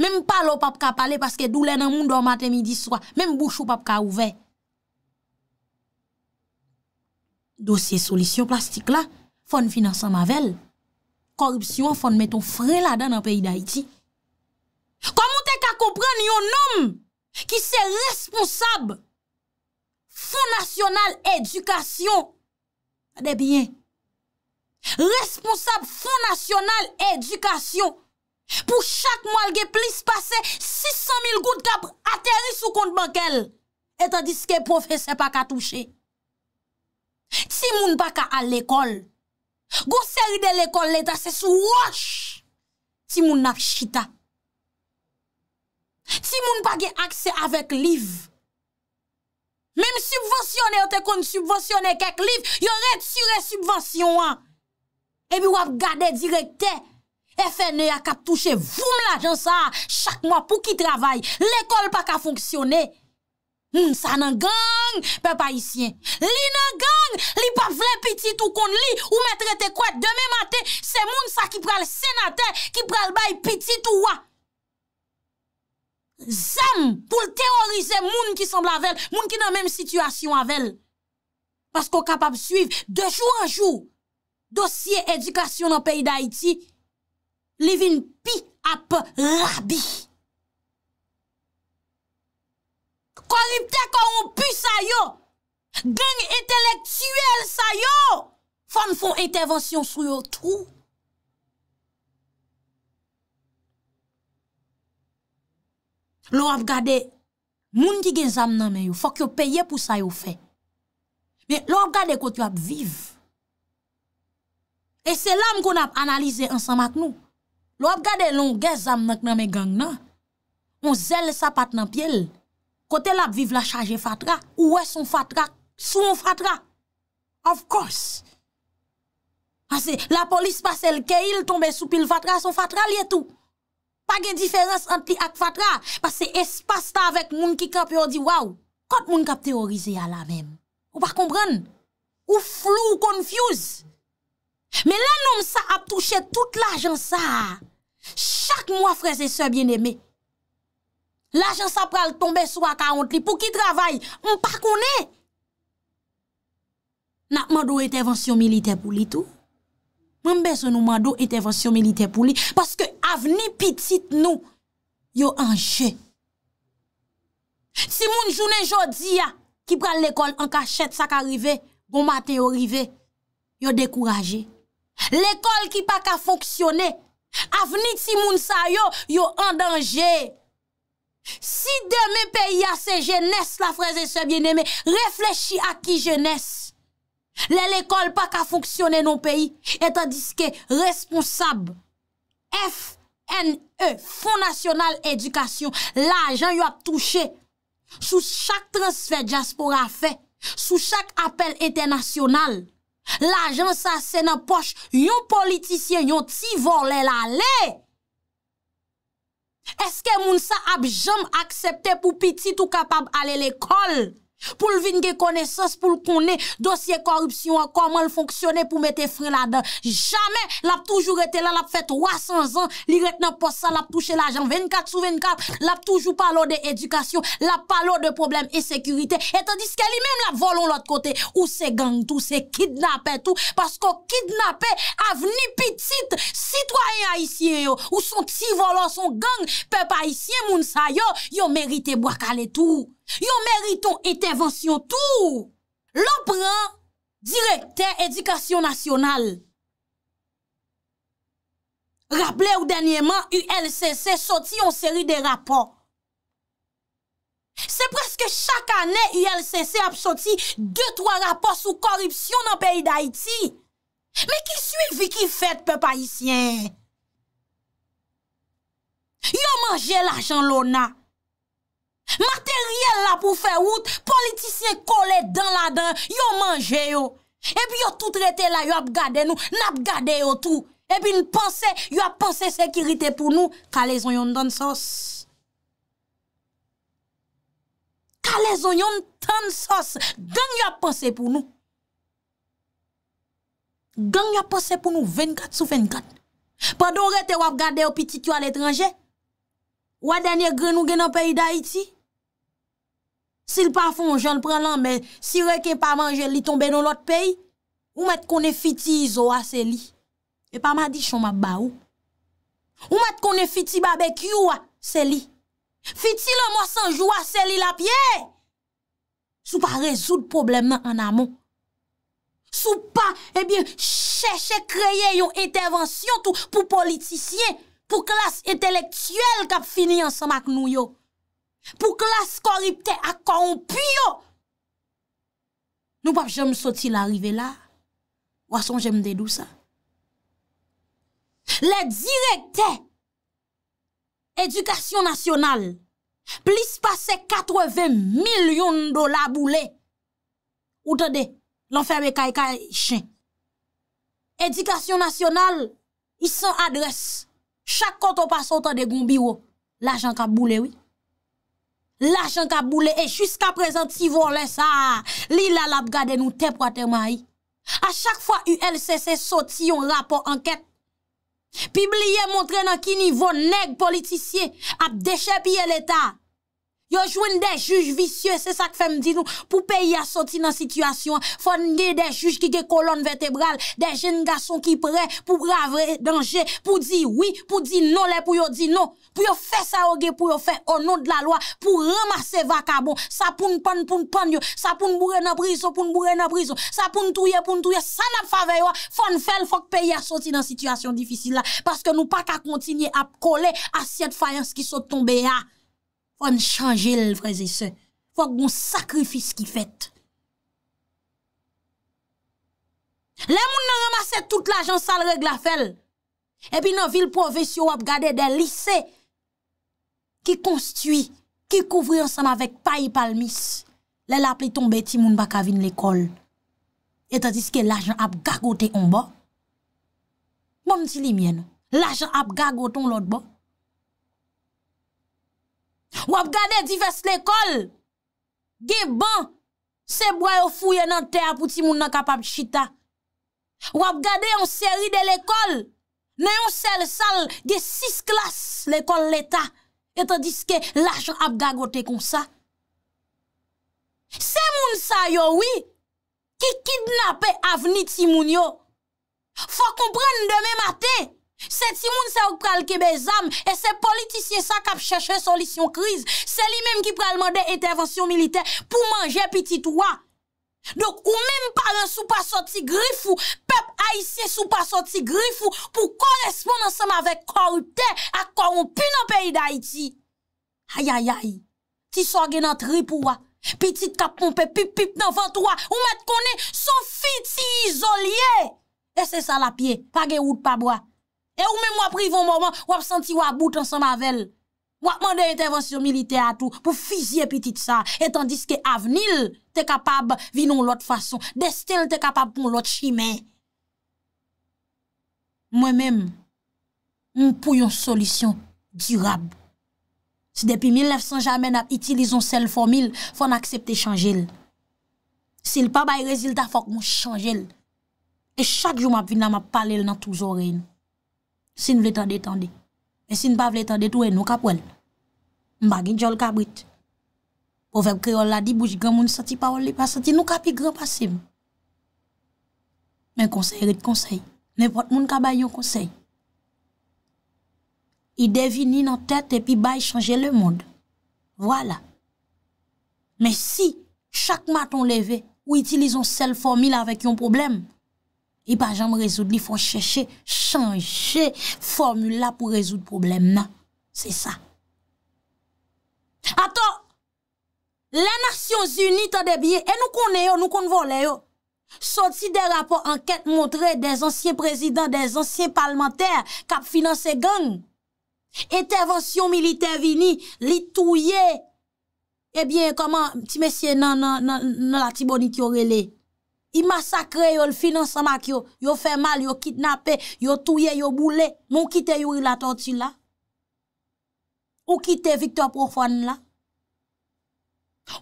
Mem pa lo pap ka pale, paske dou lè nan moun do matè midi swa, mem bouchou pap ka ouvey. Dosye solisyon plastik la, fon finansan mavel, korupsyon fon meton fre la dan an peyi d'Haïti. Komon te ka kompren yon nom ki se responsab fonasyonal edukasyon, ade bien, responsab fonasyonal edukasyon, pou chak mwalge plis pase 600.000 gout kap ateri sou kont bankel, etan diske profe se pa ka touche. Ti moun pa ka al l'ekol. Gou seri de l'ekol leta se sou wosh. Ti moun ap chita. Ti moun pa ge akse avek liv. Mem subvensyonen yo te kon subvensyonen kek liv. Yo re tsure subvensyon an. Ebi wap gade direkte. FNE a kap touche voum la jansa an. Chak mwa pou ki travay. L'ekol pa ka fonksyonen. Moun hmm, sa nan gang, pe pa isyen. Li nan gang, li pa vle piti tou kon li, ou mètre te kwet, demè matè, se moun sa ki pral senatè, ki pral bay piti tou wè. Zem pou l'teorize moun ki sembl avèl, moun ki nan mèm situasyon avèl. Pas ko kapab suiv, de jou an jou, dosye edikasyon an peyi d'Haïti, li vin pi ap rabi. Koripte korompu sa yo. Geng intelektuel sa yo. Fon fon intervensyon sou yo trou. Lo ap gade, moun ki gen zam nan men yo, fok yo peye pou sa yo fe. Men lo ap gade kot yo ap viv. E se lam kon ap analize ansam ak nou. Lo ap gade lon gen zam nan men gang nan. On zel sapat nan piel. Kote la ap viv la chaje fatra, ou wè son fatra, sou son fatra. Of course. Ah, la polis pase l ke il, tombe sou pil fatra, son fatra li etou. Page diferens ant li ak fatra, pase espasta vek moun ki kap yo di waw. Kote moun kap teorize ya la men? Ou pa kompran? Ou flou, ou konfuse? Me la nom sa ap touche tout la jan sa. Chak mwa freze se bien eme. L'ajen sa pral tombe sou akarent li pou ki travay. Mpa koune. Na mwado etevansyon milite pou li tou. Mwen beso nou mwado etevansyon milite pou li. Paske avni pitit nou yo anje. Si moun jounen jodi ya ki pral l'ekol an ka chet sa ka rive. Gon mate yo rive. Yo dekouraje. L'ekol ki pa ka foksyone. Avni ti moun sa yo yo anjee. Si deme peyi a se jenese la freze se bieneme, reflechi a ki jenese. Le lekol pa ka foksyone nou peyi, etan diske responsab FNE, Fonds National Education. La jan yon ap touche sou chak transfer jaspora fe, sou chak apel internasyonal. La jan sa se nan poch yon politisyen yon tivor le la le. Eske moun sa ap jom aksepte pou pitit ou kapab ale l'ekol? pou l'vin gen kone sas pou l'kone dosye korupsyon a koman l'fonksyone pou mete fri la dan jamen l ap toujou rete la l ap fet 300 an li rete nan pos sa l ap touche la jan 24 sou 24 l ap toujou palo de edukasyon l ap palo de probleme e sekurite etan diske li menm l ap volon l ot kote ou se gang tou se kidnape tou pasko kidnape aveni pitit sitwayen a isye yo ou son ti volon son gang pe pa isye moun sa yo yo merite boakale tou Yon meri ton etevansyon tou Lopran direkte edikasyon nasyonal Raple ou denyeman ULCC soti yon seri de rapor Se preske chak anen ULCC ap soti 2-3 rapor sou koripsyon nan peyi d'Haïti Me ki suivi ki fèt pe païsyen Yon manje l'ajan lona materyel la pou fe wout, politisyen kole dan la dan, yo manje yo, epi yo tout rete la yo ap gade nou, nap gade yo tou, epi yon panse, yo ap panse sekirite pou nou, kalezon yon dan sos. Kalezon yon dan sos, gang yo ap panse pou nou. Gang yo ap panse pou nou, ven kat sou ven kat. Pa do rete yo ap gade yo pitit yo al etranje, wadaniye grenou genan peyi da iti, Si l pa fon jen l pren lan men, si reke pa manje li tombe nou lot pey, ou met konen fiti izo a seli. E pa ma di chon map ba ou. Ou met konen fiti babek yu a seli. Fiti l mwa sanjou a seli la pie. Sou pa rezoud problem nan anamon. Sou pa ebyen eh chèche kreye yon etenvensyon tou pou politisyen, pou klas etelektuel kap fini ansan mak nou yo. pou klas koripte ak konpuyo. Nou pap jèm soti l'arive la, wason jèm dedou sa. Le direkte edukasyon nasyonal, plis pase katweve milyon do la boule, ou te de l'anfer me kaj kaj chen. Edukasyon nasyonal, yi san adres, chak koto pa sote de gounbi wo, la jan ka boule wè. L'ajan ka boule e jusqu'a prezent ti voule sa, li lalap gade nou tep wate may. A chak fwa ULCC soti yon rapor anket, pi bliye montre nan ki nivou neg politisye ap deche piye l'Etat. Yo jwen de juj visye, se sak fem di nou, pou peyi a soti nan situasyon, fwa nge de juj ki de kolon vertebral, de jen gason ki pre pou grave denje, pou di oui, pou di nou, le pou yo di nou. pou yo fè sa oge, pou yo fè o nou d'la lwa, pou ramase vakabon, sa poun poun poun poun yo, sa poun bourè nan briso, sa poun touye, poun touye, sa nap fave yo, foun fèl fok peye a soti nan situasyon difisil la, paske nou pa ka kontinye ap kole, asyed fayans ki sot tombe ya, foun chanje l vreze se, fok bon sakrifis ki fèt. Le moun nan ramase tout la jansal reg la fèl, epi nan vil profesyon ap gade de lisey, ki konstui, ki kouvri ansan avèk payi palmis, lè la pliton bè ti moun baka vin l'ekol, etatiske l'ajan ap gagote on bo. Bon mti li mwen, l'ajan ap gagote on lot bo. Wap gade divers l'ekol, ge ban, se bwayo fouye nan te apou ti moun nan kapap chita. Wap gade yon seri de l'ekol, ne yon sel sal, ge sis klas l'ekol l'eta, Et an diske lachan ap gagote kon sa. Se moun sa yo wi, ki kidnapè avni ti moun yo. Fwa kompren de mè matè. Se ti moun sa ou pralke bez am, e se politisyen sa kap chèche solisyon kriz, se li mèm ki pralman de etervansyon militer, pou manje pitit wak. Dok ou mèm pale an sou pa soti grifou, pep a isye sou pa soti grifou pou koresponde an sèm avèk korite ak koron pi nan peyi da iti. Ayayay, ti sòge nan tripou wa, pi ti taponpe, pi pip nan vantou wa, ou mèm konè sou fi ti izolye. E se sa la pie, pa ge wout pa bwa, e ou mèm waprivo mòman wap santi wap bout an sèm avèl. wakman de intervensyon milite atou pou fizye pitit sa, etan diske avnil te kapab vinon lot fason, destel te kapab pou lot chimen. Mwen men, mwen pou yon solisyon dirab. Si depi 1900 jamen ap itilizon sel fomil, fwen aksepte chanjel. Si l pabay rezilta fok mwen chanjel, e chak jou m ap vinan m ap pale l nan tou zorin, si n vle tan detande. E sin pa vle tan detou e nou kap wèl. Mbagi djol kabrit. Povèp kriol la di bouj gran moun santi pa wèl li pa santi nou kapi gran pasiv. Men konsey ret konsey. Nèpot moun ka bay yon konsey. I devini nan tèt epi bay chanje le moun. Vwala. Men si chak maton leve ou itilizon sel formil avèk yon probleme. I pa janm rezoud li fwa chèche chanjè formula pou rezoud problem nan. Se sa. Atò, le Nasyon Zuni tade biye, e nou konè yo, nou kon volè yo. Soti de rapò anket montre, de zansyen prezident, de zansyen palmentèr, kap finanse gang. Etervansyon militer vini, li touye. Ebyen, koman, ti mesye nan la tibonit yorele. I masakre yo l'finansama ki yo, yo fe mal, yo kitnape, yo tuye, yo boule, moun kite yuri la torti la? Ou kite Victor Profan la?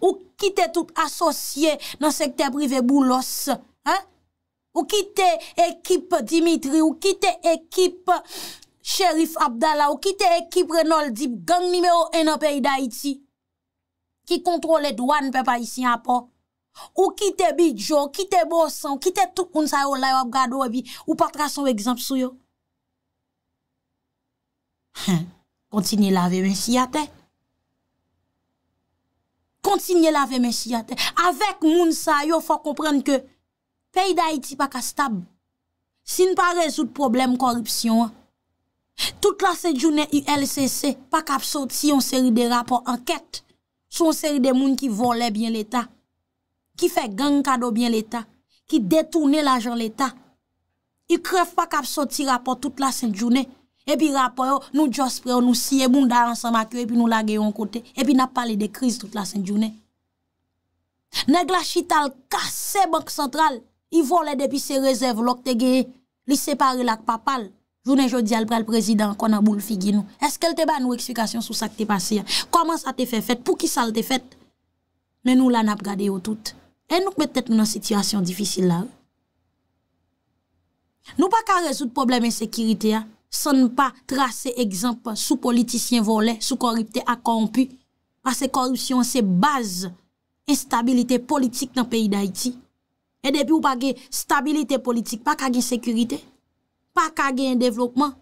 Ou kite tout asosye nan sekte prive boulos? Ou kite ekip Dimitri, ou kite ekip Sherif Abdallah, ou kite ekip Renoldip, gang nime yo enopè yi da iti? Ki kontrole douan pe pa isi apò? Ou ki te bidjo, ki te bosan, ki te toukoun sa yo la yo ap gado avi Ou patra son ekzamp sou yo Kontinye la ve men siyate Kontinye la ve men siyate Avèk moun sa yo fò komprenn ke Peyi d'Haïti pa kastab Sin pa rezout problem korupsyon Tout la se jounen ULCC pa kapsot si yon seri de rapor anket Sou seri de moun ki vole bien l'Etat Ki fè gen kado byen l'Etat, ki detounè l'ajan l'Etat, i kref pa kap soti rapot tout la sèl jounè, epi rapo yo, nou jospre yo, nou siye moun da ansan makyo, epi nou la geyon kote, epi nap pale de kriz tout la sèl jounè. Neg la chital kase bank sentral, i volè depi se rezèv lòk te geye, li separe lak papal, jounè jodi alprèl prezident kon a bou l'figi nou. Eske lte ba nou eksplikasyon sou sa kte pasi ya? Koman sa te fè fèt? Pou ki sa lte fèt? Men nou la nap gade yo toute. E nou kwen tèt nou nan situasyon difisil la. Nou pa ka rezout probleme ensekirite ya, sa nou pa trase ekzampan sou politisyen vole, sou korupte akompu pa se koruptyon se base enstabilite politik nan peyi da iti. E depi ou pa ge stabilite politik, pa kage ensekirite pa kage endevlopman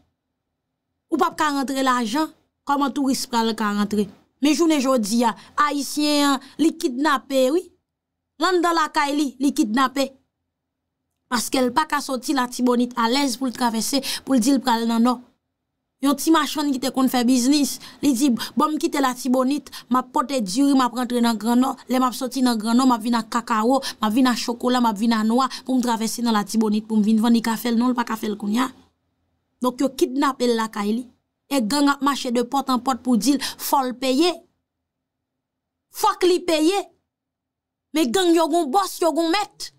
ou pa ka rentre l'ajan, koman tou risk pral ka rentre. Me jounen jodi ya, ha isyen likid nape oui lan dan lakay li, li kitnapè. Paske l pa ka soti la tibonit, alez pou l travesse, pou l dil pral nanon. Yon ti machan ki te kon fè biznis, li di, bon m kitè la tibonit, ma pote djuri, ma prantre nan granon, le ma soti nan granon, ma vina kakawo, ma vina chokola, ma vina noa, pou m travesse nan la tibonit, pou m vinvan ni kafel, non l pa kafel koun ya. Donk yo kitnapè l lakay li, e ganga mache de pot an pot pou dil, fò l peye, fò k li peye, Me gen yon gon bos, yon gon met.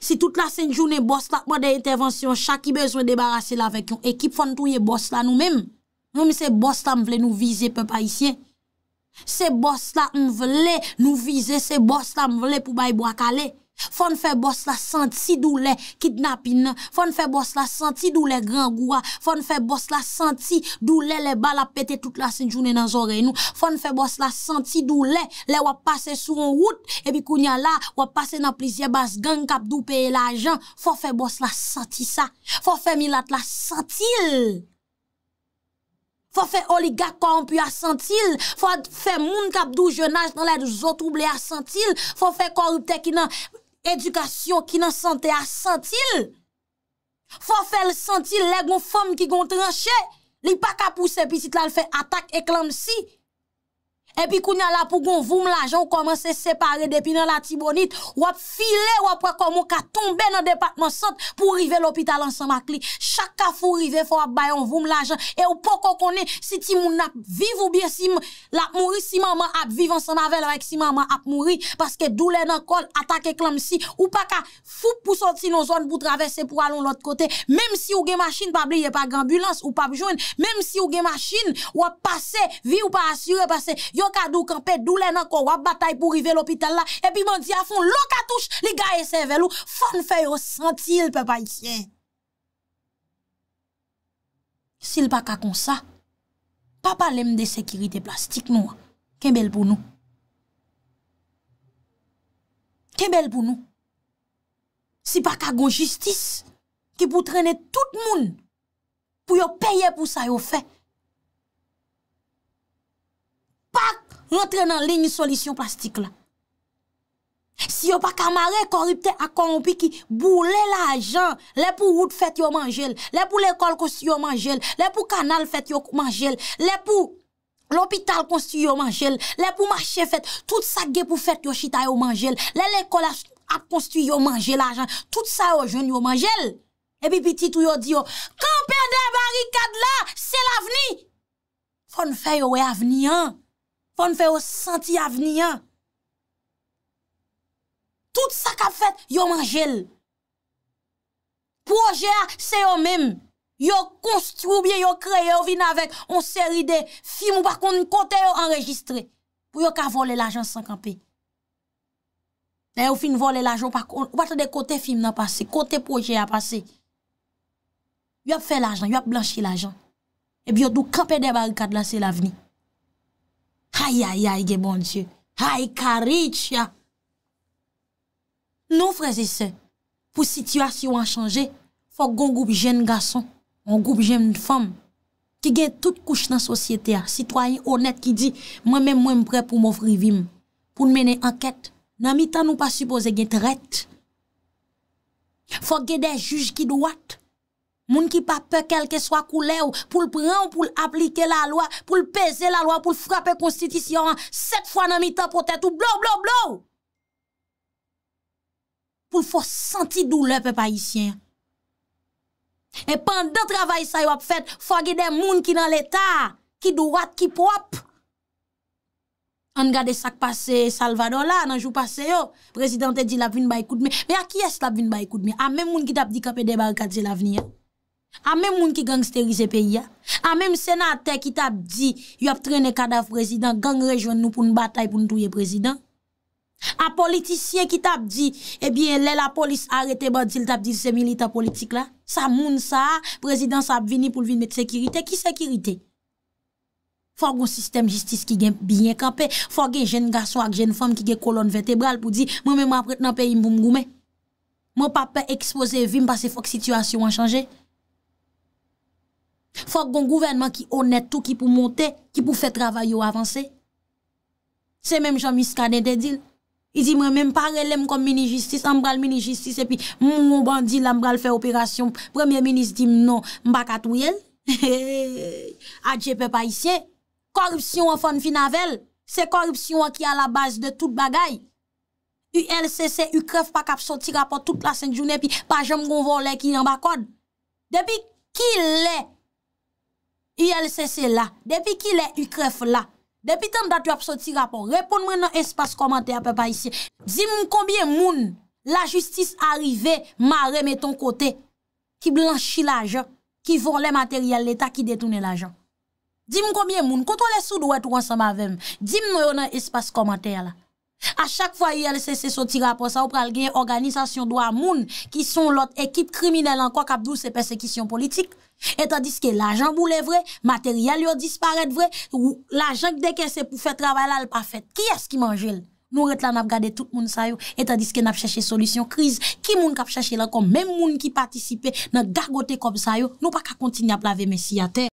Si tout la senjounen bos la kwa dey intervensyon, chaki bezwen debarase la vek yon. Ekip fon touye bos la nou mem. Mwen mi se bos la mwen vle nou vize pe pa isye. Se bos la mwen vle nou vize, se bos la mwen vle pou bay bo akale. Fon fè bos la santi dou le kitnap inan. Fon fè bos la santi dou le gran gwa. Fon fè bos la santi dou le le bal apete tout la sinjounen nan zorey nou. Fon fè bos la santi dou le le wap pase sou on wout. Ebi kounyan la wap pase nan plizye bas gang kapdou peye la jan. Fon fè bos la santi sa. Fon fè milat la santi l. Fon fè oligak konpye a santi l. Fon fè moun kapdou jenaj nan lèd zotouble a santi l. Fon fè koroutek inan... Edukasyon ki nan sante a santil. Fò fèl santil le goun fòm ki goun tranche. Li pa kapou se pisit la l fè atak e klam si. epi kounyan la pou goun voum la jan ou komanse separe depi nan la tibonit wap file wap wak kon mou ka tombe nan departman sant pou rive lopital ansan makli chaka fou rive fou wap bayon voum la jan e ou poko konen si ti moun ap viv ou bie si moun ap mouri si moun ap viv ansan mavel wak si moun ap mouri paske doule nan kol atake klam si ou pa ka foup pou sot si nou zon pou travese pou alon lot kote mem si ou gen masin pa ble ye pa gambulans ou pa bjoun mem si ou gen masin wap pase vi ou pa asure pase Yon ka dou kan pe dou lè nan kon wap batay pou rive l'opitel la. E pi man di a fon lo katouche li gaye se velou. Fon fè yon sentil pe pa yi chen. Sil pa ka kon sa, papa lèm de sekiritè plastik nou. Ken bel pou nou? Ken bel pou nou? Sil pa ka gon justice, ki pou trenè tout moun, pou yo peye pou sa yon fè. Pak, rentre nan lini solisyon plastik la. Si yo pa kamare koripte akon ou piki, bou le la ajan, le pou oud fèt yo manjel, le pou lekol konsti yo manjel, le pou kanal fèt yo manjel, le pou lopital konsti yo manjel, le pou mache fèt, tout sa gépou fèt yo chita yo manjel, le lekol ap konsti yo manjel ajan, tout sa yo jen yo manjel. E pi piti tou yo di yo, kan perde barikad la, se la vni. Fon fè yo we avni an. Yon fè yon senti avnian Tout sa kap fèt Yon manjel Proje a, se yon mèm Yon konstroubye, yon kreye Yon vin avèk, yon seri de Fim ou bakon, yon kote yon enregistre Pou yon ka vole l'ajan sankanpe Nan e yon fin vole l'ajan Bakon, ou baton de kote film nan pase Kote proje a pase Yon fè l'ajan, yon blanchi l'ajan E bi yon dou kampe de barikad La se l'aveni Hayayay ge bon dieu, hay karich ya. Nou freze se, pou situasyon an chanje, fok gon goup jen gason, gon goup jen fom, ki gen tout kouch nan sosyete a, sitwayen onet ki di, mwen mwen mwen mpre pou mwen frivim, pou mene anket, nan mi tan nou pa supose gen tret. Fok gen de juj ki do wat, Moun ki pape kelke swa koule ou, pou l pran pou l aplike la lwa, pou l pese la lwa, pou l frape konstitisyon, set fwa nan mi ta potet ou, blou, blou, blou! Pou l fwa santi doule pe pa isyen. E pandan travay sa yo ap fet, fwa gide moun ki nan leta, ki dorat, ki prop. An gade sak pase Salvador la, nan jou pase yo, prezident e di la vin ba ekoud me. Me a ki es la vin ba ekoud me? A men moun ki tap di kape debar kat je la vin ya? A mèm moun ki gangsterize peyi ya? A mèm senate ki tap di yo ap trene kadaf prezident gang rejwen nou pou nou batay pou nou touye prezident? A politisyen ki tap di ebyen eh lè la polis arete ban di l tap di l se milita politik la? Sa moun sa, prezident sa ap vini pou l vin met sekirite. Ki sekirite? Fò goun sistem jistis ki gen biyen kapè. Fò gen jen gason ak jen fòm ki gen kolon vertebral pou di mèm ap reten ap peyi mboum goumè. Mèm pape expose vim pa se fòk situasyon an chanje. Fok goun gouvernman ki onè tout ki pou monte, ki pou fè travay yo avanse. Se mèm jom iskade de dil. I di mèm mèm parelèm kom mini-justis, ambral mini-justis, epi moun bandil ambral fè operasyon, premier-minist di mnon mbakatouyèl. Adje pè pa isye. Korupsyon an fon finavel. Se korupsyon an ki a la base de tout bagay. U LCC, u kref pa kap soti rapot tout la senk jounè, epi pa jom goun volè ki yon bakod. Depi ki lè, U LCC la, depi ki le u kref la, depi tan da tu ap soti rapor, repon mwen nan espas komantè apè pa isi. Dime konbyen moun la justis arive ma reme ton kote ki blanchi la jan, ki von le materyal l'Etat ki detounen la jan. Dime konbyen moun, konton le sou do wè tou ansan ma vèm, dime mwen nan espas komantè la. A chak fwa yi alese se soti raposa ou pral gen yon organizasyon do a moun ki son lot ekip krimine lan kwa kapdou se persekisyon politik. Etadis ke la jan boule vre, materyal yon disparete vre, ou la jan kdeke se pou fe trabale al pa fete. Ki yas ki manjel? Nou ret lan ap gade tout moun sayo, etadis ke nap chache solisyon kriz. Ki moun kap chache lakon, men moun ki patisipe nan gagote kom sayo, nou pa ka kontin ya plave mesi ate.